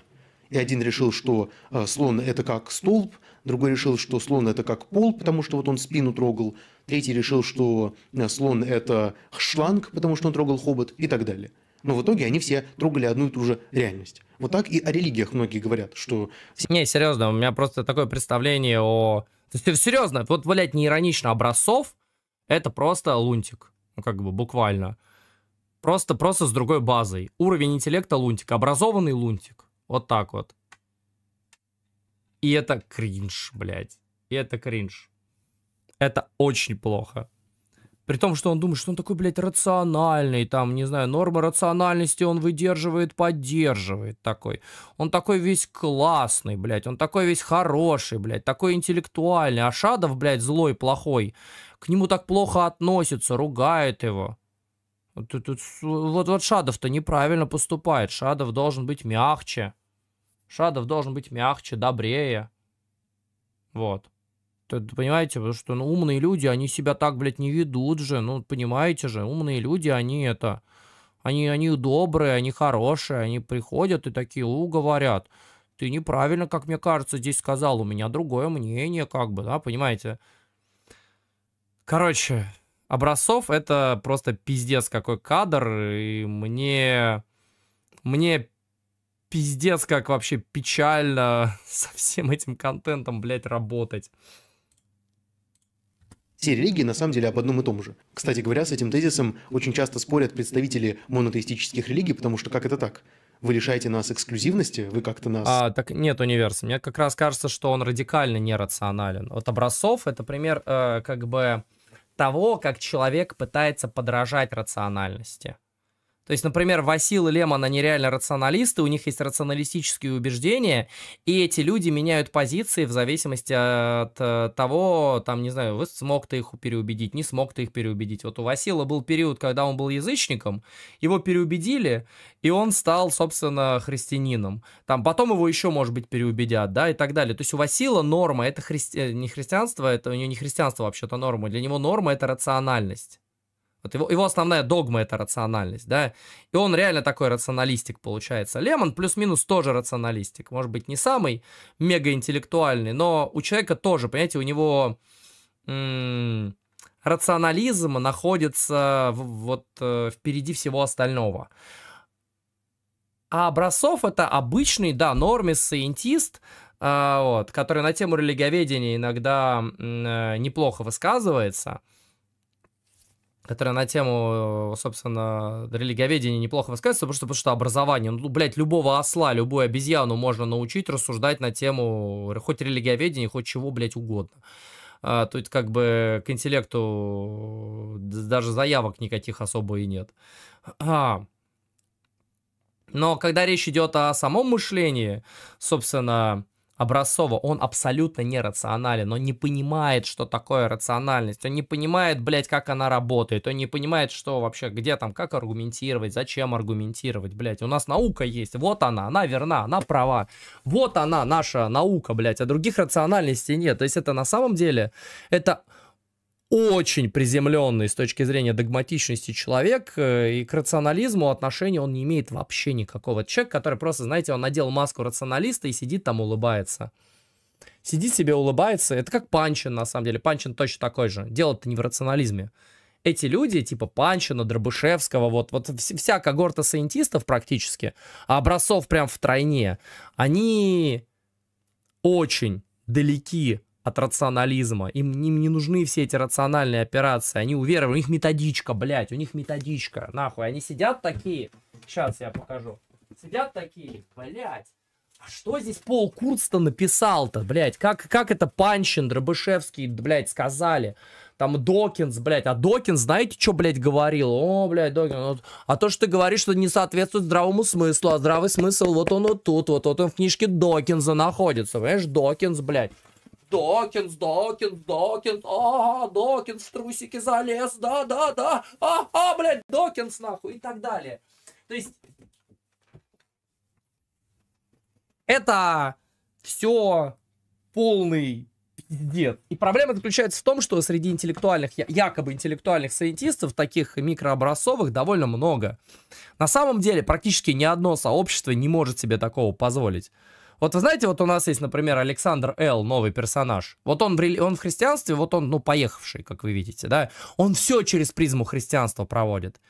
И один решил, что а, слон – это как столб, другой решил, что слон – это как пол, потому что вот он спину трогал, третий решил, что а, слон – это шланг, потому что он трогал хобот и так далее – но в итоге они все трогали одну и ту же реальность. Вот так и о религиях многие говорят, что... Не, серьезно, у меня просто такое представление о... то есть э, Серьезно, вот, блядь, не иронично, образцов это просто лунтик, ну как бы буквально. Просто, просто с другой базой. Уровень интеллекта лунтик, образованный лунтик. Вот так вот. И это кринж, блядь. И это кринж. Это очень плохо. При том, что он думает, что он такой, блядь, рациональный, там, не знаю, нормы рациональности он выдерживает, поддерживает такой. Он такой весь классный, блядь, он такой весь хороший, блядь, такой интеллектуальный. А Шадов, блядь, злой, плохой, к нему так плохо относится, ругает его. Вот, вот, вот, вот Шадов-то неправильно поступает. Шадов должен быть мягче. Шадов должен быть мягче, добрее. Вот понимаете, потому что ну, умные люди, они себя так, блядь, не ведут же. Ну, понимаете же, умные люди, они это... Они, они добрые, они хорошие, они приходят и такие, у, говорят. Ты неправильно, как мне кажется, здесь сказал. У меня другое мнение, как бы, да, понимаете? Короче, образцов это просто пиздец какой кадр. И мне... Мне пиздец как вообще печально со всем этим контентом, блядь, работать. Все религии на самом деле об одном и том же. Кстати говоря, с этим тезисом очень часто спорят представители монотеистических религий, потому что как это так? Вы лишаете нас эксклюзивности, вы как-то нас... А, так нет, универс. Мне как раз кажется, что он радикально нерационален. Вот образцов — это пример э, как бы того, как человек пытается подражать рациональности. То есть, например, Васил и Лемон, они реально рационалисты, у них есть рационалистические убеждения, и эти люди меняют позиции в зависимости э, от э, того, там, не знаю, вы смог ты их переубедить, не смог ты их переубедить. Вот у Васила был период, когда он был язычником, его переубедили, и он стал, собственно, христианином. Там потом его еще, может быть, переубедят, да, и так далее. То есть у Васила норма, это христи... Э, не христианство, это у него не христианство вообще-то норма, для него норма это рациональность. Вот его, его основная догма это рациональность, да. И он реально такой рационалистик получается. Лемон плюс-минус тоже рационалистик. Может быть, не самый мегаинтеллектуальный, но у человека тоже, понимаете, у него м- рационализм находится в, вот э, впереди всего остального. А образцов это обычный, да, нормис, саентист, э, вот, который на тему религоведения иногда э, неплохо высказывается – которая на тему, э, собственно, религиоведения неплохо высказывается, потому что, потому что образование, ну, блядь, любого осла, любую обезьяну можно научить рассуждать на тему э, хоть религиоведения, хоть чего, блядь, угодно. А, тут как бы к интеллекту э, даже заявок никаких особо и нет. А. Но когда речь идет о самом мышлении, собственно, образцово, он абсолютно нерационален, он не понимает, что такое рациональность, он не понимает, блядь, как она работает, он не понимает, что вообще, где там, как аргументировать, зачем аргументировать, блядь, у нас наука есть, вот она, она верна, она права, вот она, наша наука, блядь, а других рациональностей нет, то есть это на самом деле, это очень приземленный с точки зрения догматичности человек, э, и к рационализму отношения он не имеет вообще никакого. человек, который просто, знаете, он надел маску рационалиста и сидит там улыбается. Сидит себе, улыбается. Это как Панчин, на самом деле. Панчин точно такой же. Дело-то не в рационализме. Эти люди, типа Панчина, Дробышевского, вот, вот вся когорта саентистов практически, а образцов прям в тройне, они очень далеки от рационализма. Им, им не нужны все эти рациональные операции. Они уверованы, у них методичка, блядь, у них методичка, нахуй. Они сидят такие, сейчас я покажу. Сидят такие, блядь. А что здесь Пол Курц-то написал-то, блядь? Как, как это Панчин, Дробышевский, блядь, сказали? Там Докинс, блядь. А Докинс, знаете, что, блядь, говорил? О, блядь, Докинс. Ну вот. А то, что ты говоришь, что не соответствует здравому смыслу. А здравый смысл, вот он вот тут, вот, вот он в книжке Докинза находится. Понимаешь, Докинс, блядь. Докинс, Докинс, Докинс, ага, Докинс в трусики залез, да-да-да, ага, блядь, Докинс нахуй и так далее. То есть это все полный пиздец. И проблема заключается в том, что среди интеллектуальных, якобы интеллектуальных сайентистов, таких микрообразцовых довольно много. На самом деле практически ни одно сообщество не может себе такого позволить. Вот вы знаете, вот у нас есть, например, Александр Л, новый персонаж. Вот он, он в христианстве, вот он, ну, поехавший, как вы видите, да. Он все через призму христианства проводит.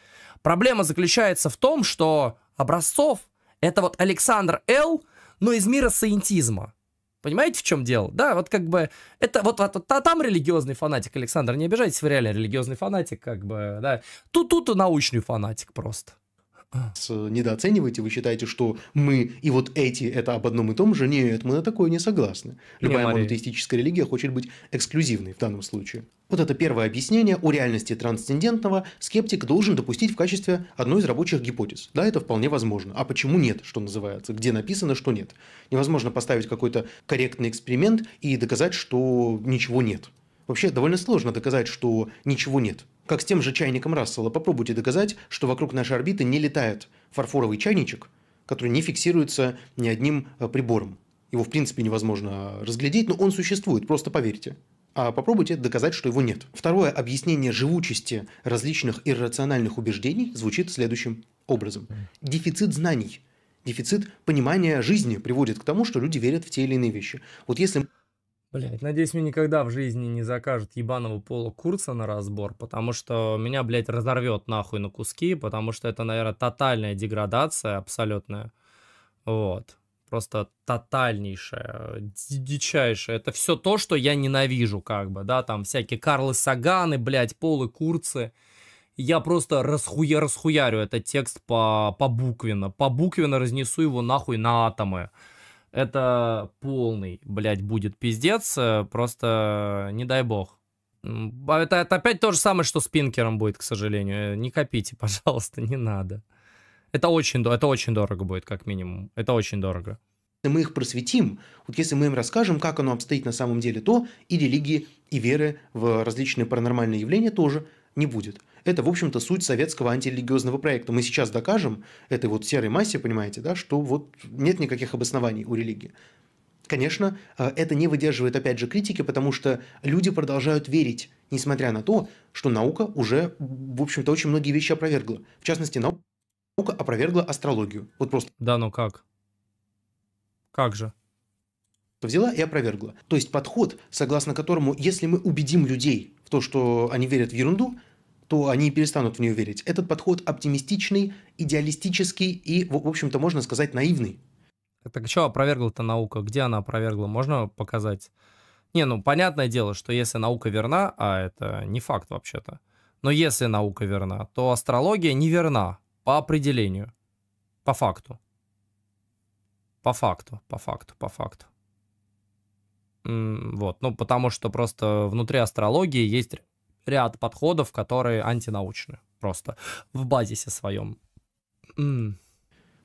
Проблема заключается в том, что образцов это вот Александр Л, но из мира саентизма. Понимаете, в чем дело? Да, вот как бы это вот, вот, вот а там религиозный фанатик, Александр, не обижайтесь, вы реально религиозный фанатик, как бы, да. Тут, тут научный фанатик просто недооцениваете, вы считаете, что мы и вот эти это об одном и том же. Нет, мы на такое не согласны. Любая монотеистическая религия хочет быть эксклюзивной в данном случае. Вот это первое объяснение о реальности трансцендентного скептик должен допустить в качестве одной из рабочих гипотез. Да, это вполне возможно. А почему нет, что называется? Где написано, что нет? Невозможно поставить какой-то корректный эксперимент и доказать, что ничего нет. Вообще довольно сложно доказать, что ничего нет. Как с тем же чайником Рассела. Попробуйте доказать, что вокруг нашей орбиты не летает фарфоровый чайничек, который не фиксируется ни одним э, прибором. Его, в принципе, невозможно разглядеть, но он существует, просто поверьте. А попробуйте доказать, что его нет. Второе объяснение живучести различных иррациональных убеждений звучит следующим образом. Дефицит знаний, дефицит понимания жизни приводит к тому, что люди верят в те или иные вещи. Вот если Блять, надеюсь, мне никогда в жизни не закажут ебаного пола курса на разбор, потому что меня, блядь, разорвет нахуй на куски, потому что это, наверное, тотальная деградация абсолютная. Вот. Просто тотальнейшая, дичайшая. Это все то, что я ненавижу, как бы, да, там всякие Карлы Саганы, блядь, полы курцы. Я просто расхуя, расхуярю этот текст по, по буквенно. По буквенно разнесу его нахуй на атомы это полный, блядь, будет пиздец, э, просто не дай бог. А это, это опять то же самое, что с пинкером будет, к сожалению. Э, не копите, пожалуйста, не надо. Это очень, это очень дорого будет, как минимум. Это очень дорого. Мы их просветим. Вот если мы им расскажем, как оно обстоит на самом деле, то и религии, и веры в различные паранормальные явления тоже не будет. Это, в общем-то, суть советского антирелигиозного проекта. Мы сейчас докажем этой вот серой массе, понимаете, да, что вот нет никаких обоснований у религии. Конечно, э, это не выдерживает, опять же, критики, потому что люди продолжают верить, несмотря на то, что наука уже, в общем-то, очень многие вещи опровергла. В частности, наука опровергла астрологию. Вот просто. Да, но ну как? Как же? Взяла и опровергла. То есть подход, согласно которому, если мы убедим людей в то, что они верят в ерунду, то они перестанут в нее верить. Этот подход оптимистичный, идеалистический и, в общем-то, можно сказать, наивный. Так что опровергла-то наука? Где она опровергла? Можно показать? Не, ну, понятное дело, что если наука верна, а это не факт вообще-то, но если наука верна, то астрология не верна по определению, по факту. По факту, по факту, по факту. М вот, ну, потому что просто внутри астрологии есть ряд подходов, которые антинаучны просто в базисе своем. Mm.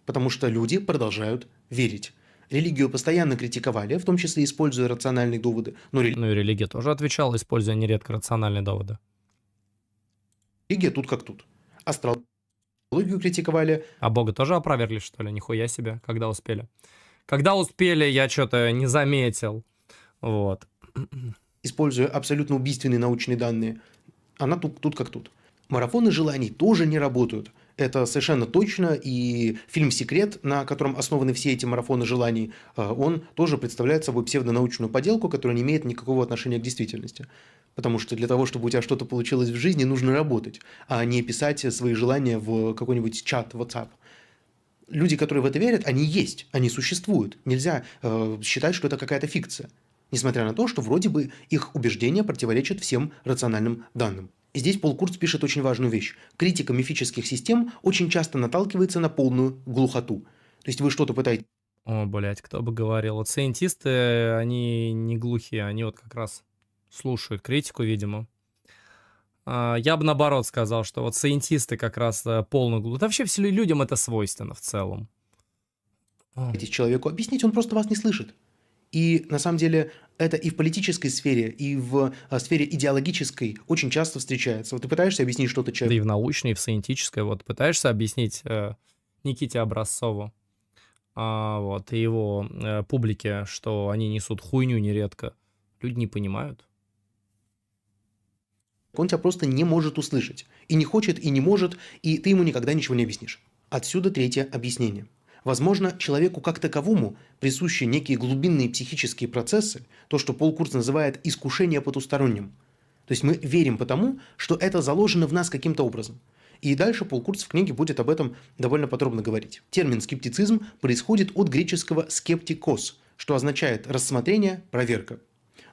Потому что люди продолжают верить. Религию постоянно критиковали, в том числе используя рациональные доводы. Но рели... Ну и религия тоже отвечала, используя нередко рациональные доводы. Религия тут как тут. Астрологию критиковали. А Бога тоже опровергли, что ли? Нихуя себе, когда успели. Когда успели, я что-то не заметил. Вот используя абсолютно убийственные научные данные. Она тут, тут как тут. Марафоны желаний тоже не работают. Это совершенно точно, и фильм «Секрет», на котором основаны все эти марафоны желаний, э, он тоже представляет собой псевдонаучную поделку, которая не имеет никакого отношения к действительности. Потому что для того, чтобы у тебя что-то получилось в жизни, нужно работать, а не писать свои желания в какой-нибудь чат WhatsApp люди, которые в это верят, они есть, они существуют. Нельзя э, считать, что это какая-то фикция несмотря на то, что вроде бы их убеждения противоречат всем рациональным данным. И здесь Пол Курц пишет очень важную вещь. Критика мифических систем очень часто наталкивается на полную глухоту. То есть вы что-то пытаетесь... О, блядь, кто бы говорил. Вот сайентисты, они не глухие, они вот как раз слушают критику, видимо. А, я бы наоборот сказал, что вот сайентисты как раз э, полную глухоту. Вообще вообще людям это свойственно в целом. Человеку объяснить, он просто вас не слышит. И на самом деле это и в политической сфере, и в а, сфере идеологической очень часто встречается. Вот ты пытаешься объяснить что-то человеку. Да и в научной, и в сcientific. Вот пытаешься объяснить э, Никите Образцову а, вот, и его э, публике, что они несут хуйню нередко. Люди не понимают. Он тебя просто не может услышать. И не хочет, и не может, и ты ему никогда ничего не объяснишь. Отсюда третье объяснение – Возможно, человеку как таковому присущи некие глубинные психические процессы, то, что Пол Курц называет «искушение потусторонним». То есть мы верим потому, что это заложено в нас каким-то образом. И дальше Пол Курц в книге будет об этом довольно подробно говорить. Термин «скептицизм» происходит от греческого «скептикос», что означает «рассмотрение», «проверка».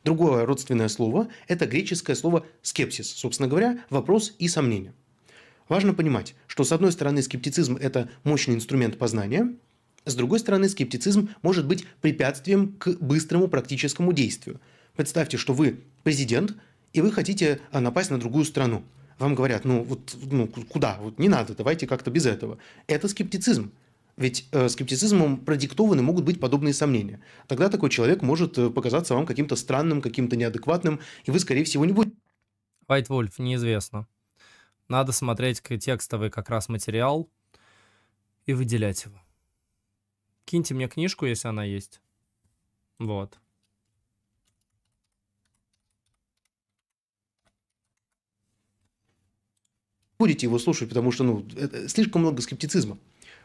Другое родственное слово – это греческое слово «скепсис», собственно говоря, «вопрос» и «сомнение». Важно понимать, что с одной стороны скептицизм – это мощный инструмент познания, с другой стороны скептицизм может быть препятствием к быстрому практическому действию. Представьте, что вы президент, и вы хотите а, напасть на другую страну. Вам говорят, ну вот ну, куда, вот не надо, давайте как-то без этого. Это скептицизм. Ведь э, скептицизмом продиктованы могут быть подобные сомнения. Тогда такой человек может э, показаться вам каким-то странным, каким-то неадекватным, и вы, скорее всего, не будете... White неизвестно. Надо смотреть текстовый как раз материал и выделять его. Киньте мне книжку, если она есть. Вот. Будете его слушать, потому что ну, слишком много скептицизма.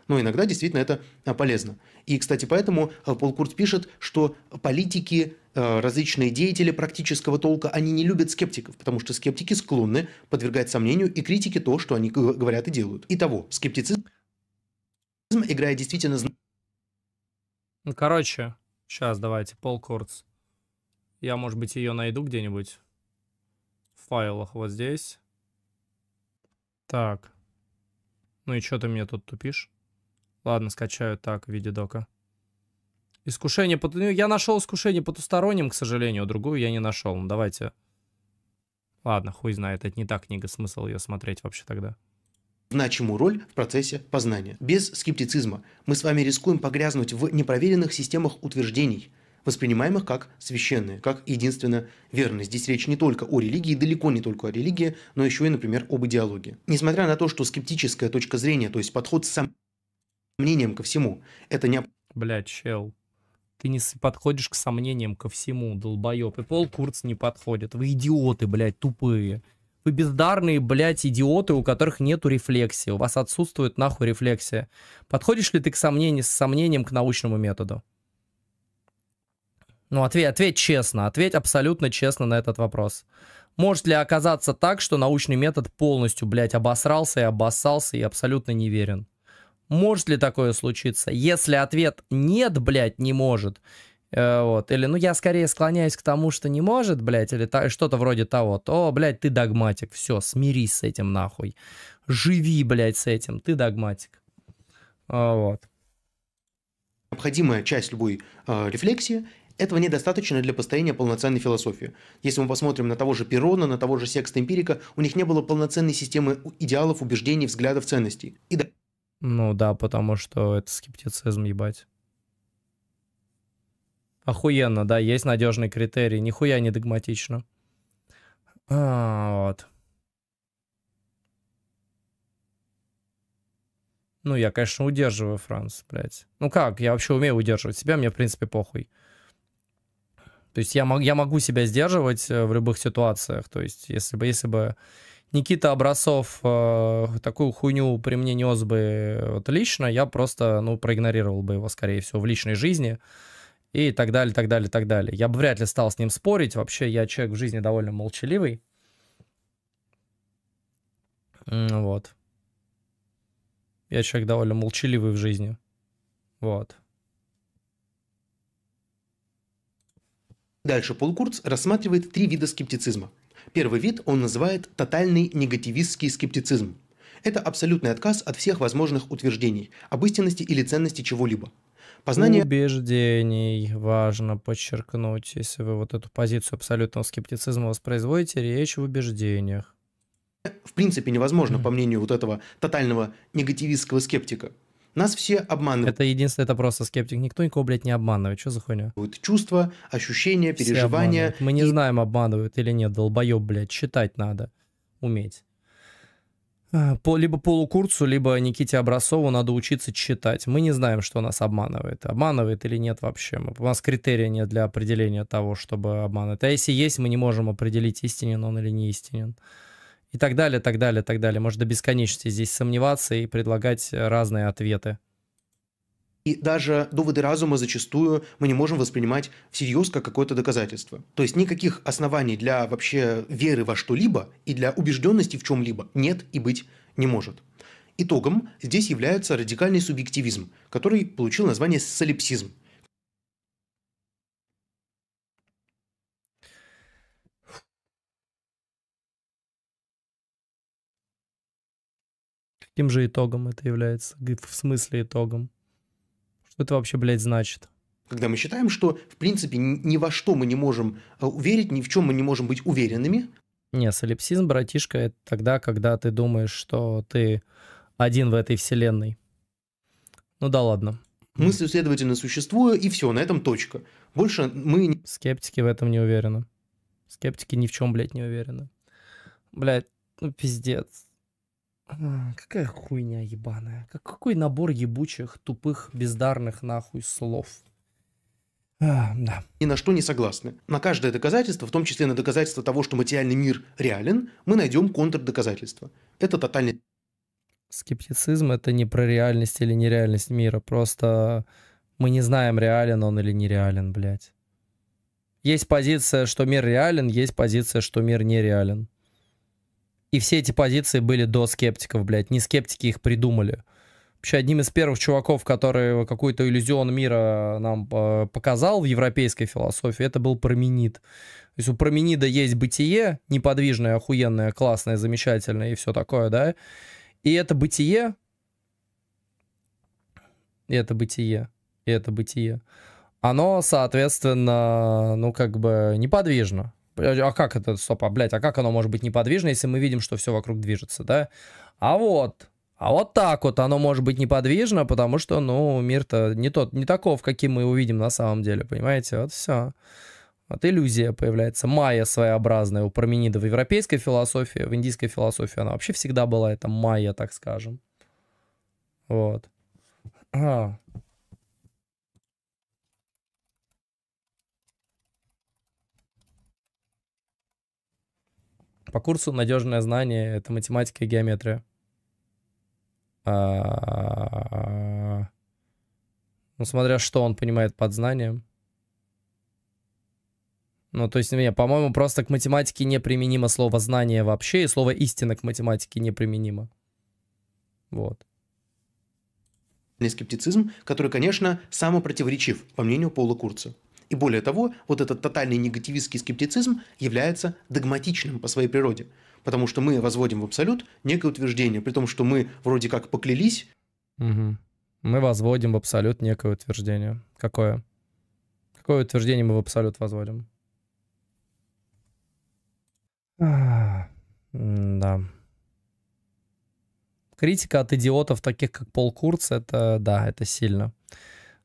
Но иногда действительно это а, полезно. И, кстати, поэтому а, Пол Курт пишет, что политики Э, различные деятели практического толка, они не любят скептиков, потому что скептики склонны подвергать сомнению и критике то, что они говорят и делают. Итого, скептицизм, играет действительно... Ну, короче, сейчас давайте, Пол Курц. Я, может быть, ее найду где-нибудь в файлах вот здесь. Так. Ну и что ты мне тут тупишь? Ладно, скачаю так в виде дока. Искушение... ну Я нашел искушение потусторонним, к сожалению, а другую я не нашел. Ну, давайте. Ладно, хуй знает, это не та книга, смысл ее смотреть вообще тогда значимую роль в процессе познания. Без скептицизма мы с вами рискуем погрязнуть в непроверенных системах утверждений, воспринимаемых как священные, как единственно верные. Здесь речь не только о религии, далеко не только о религии, но еще и, например, об идеологии. Несмотря на то, что скептическая точка зрения, то есть подход с сомнением ко всему, это не... Блядь, чел. Ты не подходишь к сомнениям, ко всему, долбоеб. И Пол Курц не подходит. Вы идиоты, блядь, тупые. Вы бездарные, блядь, идиоты, у которых нету рефлексии. У вас отсутствует нахуй рефлексия. Подходишь ли ты к сомнению, с сомнением к научному методу? Ну, ответь, ответь честно, ответь абсолютно честно на этот вопрос. Может ли оказаться так, что научный метод полностью, блядь, обосрался и обоссался и абсолютно не верен? Может ли такое случиться? Если ответ нет, блядь, не может, э, вот, или, ну, я скорее склоняюсь к тому, что не может, блядь, или та, что-то вроде того, то, блядь, ты догматик, все, смирись с этим нахуй. Живи, блядь, с этим, ты догматик. А, вот. Необходимая часть любой э, рефлексии этого недостаточно для построения полноценной философии. Если мы посмотрим на того же Перона, на того же Секста Эмпирика, у них не было полноценной системы идеалов, убеждений, взглядов, ценностей. И да. Ну да, потому что это скептицизм, ебать. Охуенно, да, есть надежный критерий. Нихуя не догматично. А, вот. Ну, я, конечно, удерживаю Франц, блядь. Ну как, я вообще умею удерживать себя, мне, в принципе, похуй. То есть я, мог, я могу себя сдерживать э, в любых ситуациях. То есть если бы, если бы Никита Образцов э, такую хуйню при мне нес бы э, вот, лично, я просто, ну, проигнорировал бы его, скорее всего, в личной жизни и так далее, так далее, так далее. Я бы вряд ли стал с ним спорить. Вообще, я человек в жизни довольно молчаливый. Вот. Я человек довольно молчаливый в жизни. Вот. Дальше Пол Курц рассматривает три вида скептицизма – Первый вид он называет тотальный негативистский скептицизм. Это абсолютный отказ от всех возможных утверждений об истинности или ценности чего-либо. Познание... Убеждений важно подчеркнуть, если вы вот эту позицию абсолютного скептицизма воспроизводите, речь в убеждениях. В принципе невозможно, по мнению вот этого тотального негативистского скептика. Нас все обманывают. Это единственное, это просто скептик. Никто никого, блядь, не обманывает. Что за хуйня? Чувства, ощущения, переживания. Мы не и... знаем, обманывают или нет. Долбоеб, блядь, читать надо. Уметь. А, по, либо полукурцу, либо Никите Образцову надо учиться читать. Мы не знаем, что нас обманывает. Обманывает или нет вообще. у нас критерия нет для определения того, чтобы обманывать. А если есть, мы не можем определить, истинен он или не истинен. И так далее, так далее, так далее. Можно до бесконечности здесь сомневаться и предлагать разные ответы. И даже доводы разума зачастую мы не можем воспринимать всерьез как какое-то доказательство. То есть никаких оснований для вообще веры во что-либо и для убежденности в чем-либо нет и быть не может. Итогом здесь является радикальный субъективизм, который получил название солипсизм. Каким же итогом это является? В смысле итогом? Что это вообще, блядь, значит? Когда мы считаем, что, в принципе, ни во что мы не можем э, верить, ни в чем мы не можем быть уверенными. Не, солипсизм, братишка, это тогда, когда ты думаешь, что ты один в этой вселенной. Ну да ладно. Мысль, следовательно, существую, и все, на этом точка. Больше мы... Скептики в этом не уверены. Скептики ни в чем, блядь, не уверены. Блядь, ну пиздец. А, какая хуйня ебаная. Как, какой набор ебучих, тупых, бездарных нахуй слов. А, да. И на что не согласны. На каждое доказательство, в том числе на доказательство того, что материальный мир реален, мы найдем контрдоказательство. Это тотальный... Скептицизм – это не про реальность или нереальность мира. Просто мы не знаем, реален он или нереален, блядь. Есть позиция, что мир реален, есть позиция, что мир нереален. И все эти позиции были до скептиков, блядь. Не скептики их придумали. Вообще одним из первых чуваков, который какой-то иллюзион мира нам э, показал в европейской философии, это был Променит. То есть у Променида есть бытие, неподвижное, охуенное, классное, замечательное и все такое, да? И это бытие, и это бытие, и это бытие, оно, соответственно, ну как бы неподвижно. А как это, стоп, а, блядь, а как оно может быть неподвижно, если мы видим, что все вокруг движется, да? А вот, а вот так вот оно может быть неподвижно, потому что, ну, мир-то не тот, не таков, каким мы увидим на самом деле, понимаете? Вот все. Вот иллюзия появляется. Майя своеобразная у Парменида в европейской философии, в индийской философии она вообще всегда была, это майя, так скажем. Вот. А. По курсу надежное знание — это математика и геометрия. А... Ну, смотря что он понимает под знанием. Ну, то есть, меня, по-моему, просто к математике не применимо слово знание вообще, и слово истина к математике не применимо. Вот. Скептицизм, который, конечно, самопротиворечив, по мнению Пола Курца. И более того, вот этот тотальный негативистский скептицизм является догматичным по своей природе, потому что мы возводим в абсолют некое утверждение, при том, что мы вроде как поклялись. Угу. Мы возводим в абсолют некое утверждение. Какое? Какое утверждение мы в абсолют возводим? да. Критика от идиотов, таких как Пол Курц, это да, это сильно.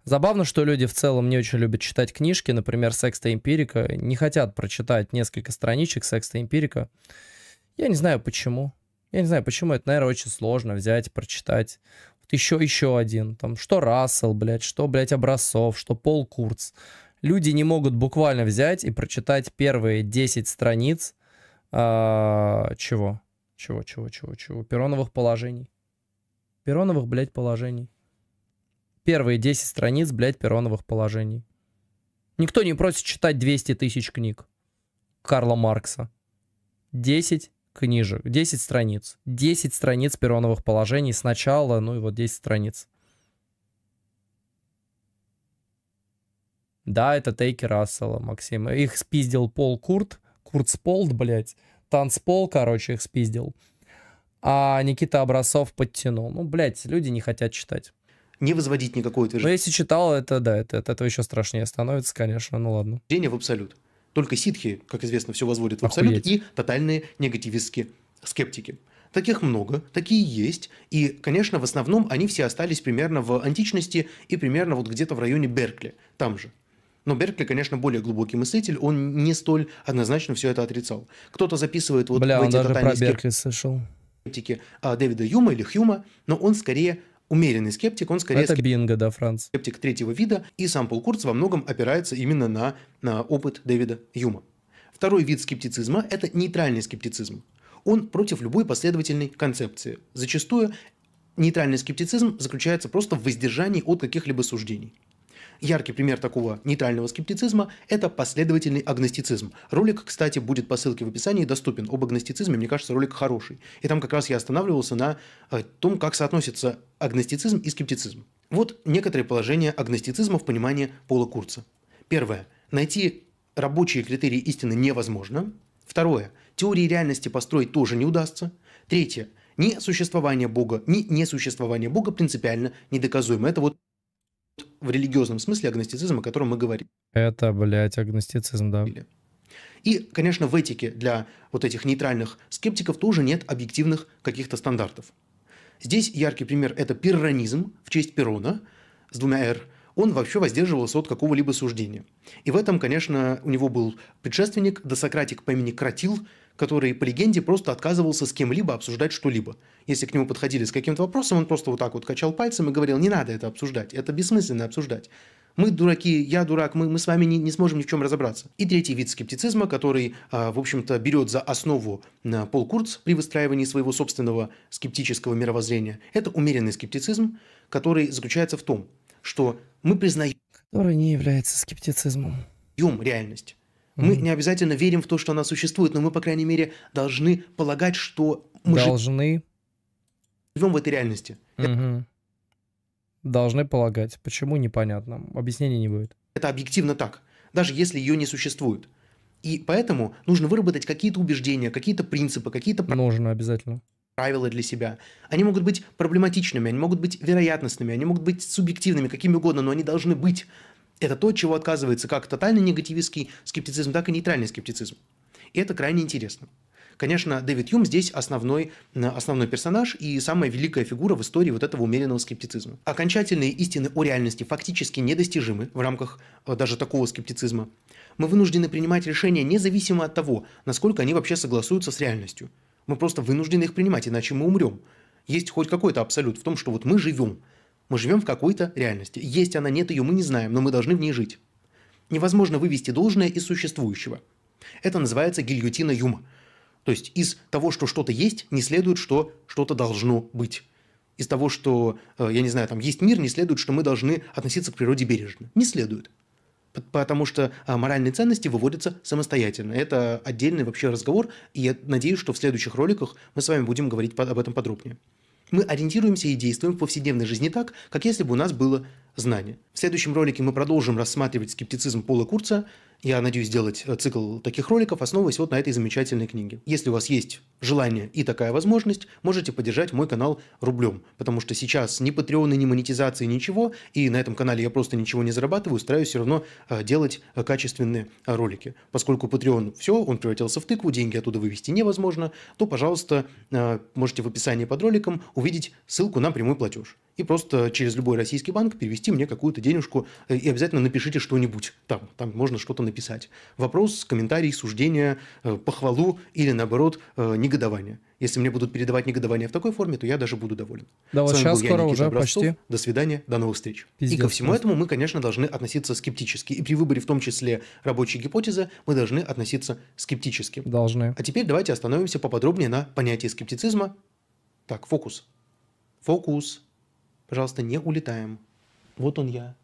Забавно, что люди в целом не очень любят читать книжки, например, «Секста Эмпирика», не хотят прочитать несколько страничек «Секста Эмпирика». Я не знаю, почему. Я не знаю, почему это, наверное, очень сложно взять, и прочитать. Вот еще, еще один. Там, что Рассел, блядь, что, блядь, Образцов, что Пол Курц. Люди не могут буквально взять и прочитать первые 10 страниц а, чего? Чего, чего, чего, чего? Пероновых положений. Пероновых, блядь, положений. Первые 10 страниц, блядь, пероновых положений. Никто не просит читать 200 тысяч книг Карла Маркса. 10 книжек, 10 страниц. 10 страниц пероновых положений сначала, ну и вот 10 страниц. Да, это тейки Рассела, Максим. Их спиздил Пол Курт. Курт Сполт, блядь. Танцпол, короче, их спиздил. А Никита Образцов подтянул. Ну, блядь, люди не хотят читать не возводить никакое утверждение. Ну, но если читал, это да, это от этого еще страшнее становится, конечно, ну ладно. В абсолют. Только ситхи, как известно, все возводят в абсолют Охуеть. и тотальные негативистские скептики. Таких много, такие есть, и, конечно, в основном они все остались примерно в античности и примерно вот где-то в районе Беркли, там же. Но Беркли, конечно, более глубокий мыслитель, он не столь однозначно все это отрицал. Кто-то записывает вот Бля, в эти он даже про Беркли слышал. скептики а, Дэвида Юма или Хьюма, но он скорее умеренный скептик, он скорее... Это скептик, бинго, да, Франц. Скептик третьего вида, и сам Пол Курц во многом опирается именно на, на опыт Дэвида Юма. Второй вид скептицизма – это нейтральный скептицизм. Он против любой последовательной концепции. Зачастую нейтральный скептицизм заключается просто в воздержании от каких-либо суждений. Яркий пример такого нейтрального скептицизма – это последовательный агностицизм. Ролик, кстати, будет по ссылке в описании доступен об агностицизме. Мне кажется, ролик хороший. И там как раз я останавливался на э, том, как соотносится агностицизм и скептицизм. Вот некоторые положения агностицизма в понимании Пола Курца. Первое. Найти рабочие критерии истины невозможно. Второе. Теории реальности построить тоже не удастся. Третье. Ни существование Бога, ни несуществование Бога принципиально недоказуемо. Это вот в религиозном смысле агностицизм, о котором мы говорим. Это, блядь, агностицизм, да. И, конечно, в этике для вот этих нейтральных скептиков тоже нет объективных каких-то стандартов. Здесь яркий пример – это пирронизм в честь Перона с двумя «р», он вообще воздерживался от какого-либо суждения. И в этом, конечно, у него был предшественник, досократик по имени Кратил – который, по легенде, просто отказывался с кем-либо обсуждать что-либо. Если к нему подходили с каким-то вопросом, он просто вот так вот качал пальцем и говорил, не надо это обсуждать, это бессмысленно обсуждать. Мы дураки, я дурак, мы, мы с вами не, не сможем ни в чем разобраться. И третий вид скептицизма, который, а, в общем-то, берет за основу а, Пол Курц при выстраивании своего собственного скептического мировоззрения, это умеренный скептицизм, который заключается в том, что мы признаем... Который не является скептицизмом. юм Реальность мы не обязательно верим в то, что она существует, но мы, по крайней мере, должны полагать, что мы должны живем в этой реальности. mm Должны полагать. Почему непонятно? Объяснений не будет. Это объективно так, даже если ее не существует. И поэтому нужно выработать какие-то убеждения, какие-то принципы, какие-то нужно обязательно правила для себя. Они могут быть проблематичными, они могут быть вероятностными, они могут быть субъективными, какими угодно, но они должны быть. Это то, чего отказывается как тотальный негативистский скептицизм, так и нейтральный скептицизм. И это крайне интересно. Конечно, Дэвид Юм здесь основной, основной персонаж и самая великая фигура в истории вот этого умеренного скептицизма. Окончательные истины о реальности фактически недостижимы в рамках э, даже такого скептицизма. Мы вынуждены принимать решения независимо от того, насколько они вообще согласуются с реальностью. Мы просто вынуждены их принимать, иначе мы умрем. Есть хоть какой-то абсолют в том, что вот мы живем – мы живем в какой-то реальности. Есть она, нет ее, мы не знаем, но мы должны в ней жить. Невозможно вывести должное из существующего. Это называется гильотина Юма. То есть из того, что что-то есть, не следует, что что-то должно быть. Из того, что, э, я не знаю, там есть мир, не следует, что мы должны относиться к природе бережно. Не следует. Потому что а, моральные ценности выводятся самостоятельно. Это отдельный вообще разговор, и я надеюсь, что в следующих роликах мы с вами будем говорить об этом подробнее. Мы ориентируемся и действуем в повседневной жизни так, как если бы у нас было знание. В следующем ролике мы продолжим рассматривать скептицизм Пола Курца, я надеюсь сделать э, цикл таких роликов, основываясь вот на этой замечательной книге. Если у вас есть желание и такая возможность, можете поддержать мой канал рублем, потому что сейчас ни патреона, ни монетизации, ничего, и на этом канале я просто ничего не зарабатываю, стараюсь все равно э, делать э, качественные ролики. Поскольку патреон все, он превратился в тыкву, деньги оттуда вывести невозможно, то, пожалуйста, можете в описании под роликом увидеть ссылку на прямой платеж и просто через любой российский банк перевести мне какую-то денежку э, и обязательно напишите что-нибудь там, там можно что-то написать. Вопрос, комментарий, суждение, э, похвалу или, наоборот, э, негодование. Если мне будут передавать негодование в такой форме, то я даже буду доволен. Да, вот сейчас скоро я, уже Образцов. почти. До свидания, до новых встреч. Пиздец, и ко всему просто. этому мы, конечно, должны относиться скептически. И при выборе в том числе рабочей гипотезы мы должны относиться скептически. Должны. А теперь давайте остановимся поподробнее на понятии скептицизма. Так, фокус. Фокус. Пожалуйста, не улетаем. Вот он я.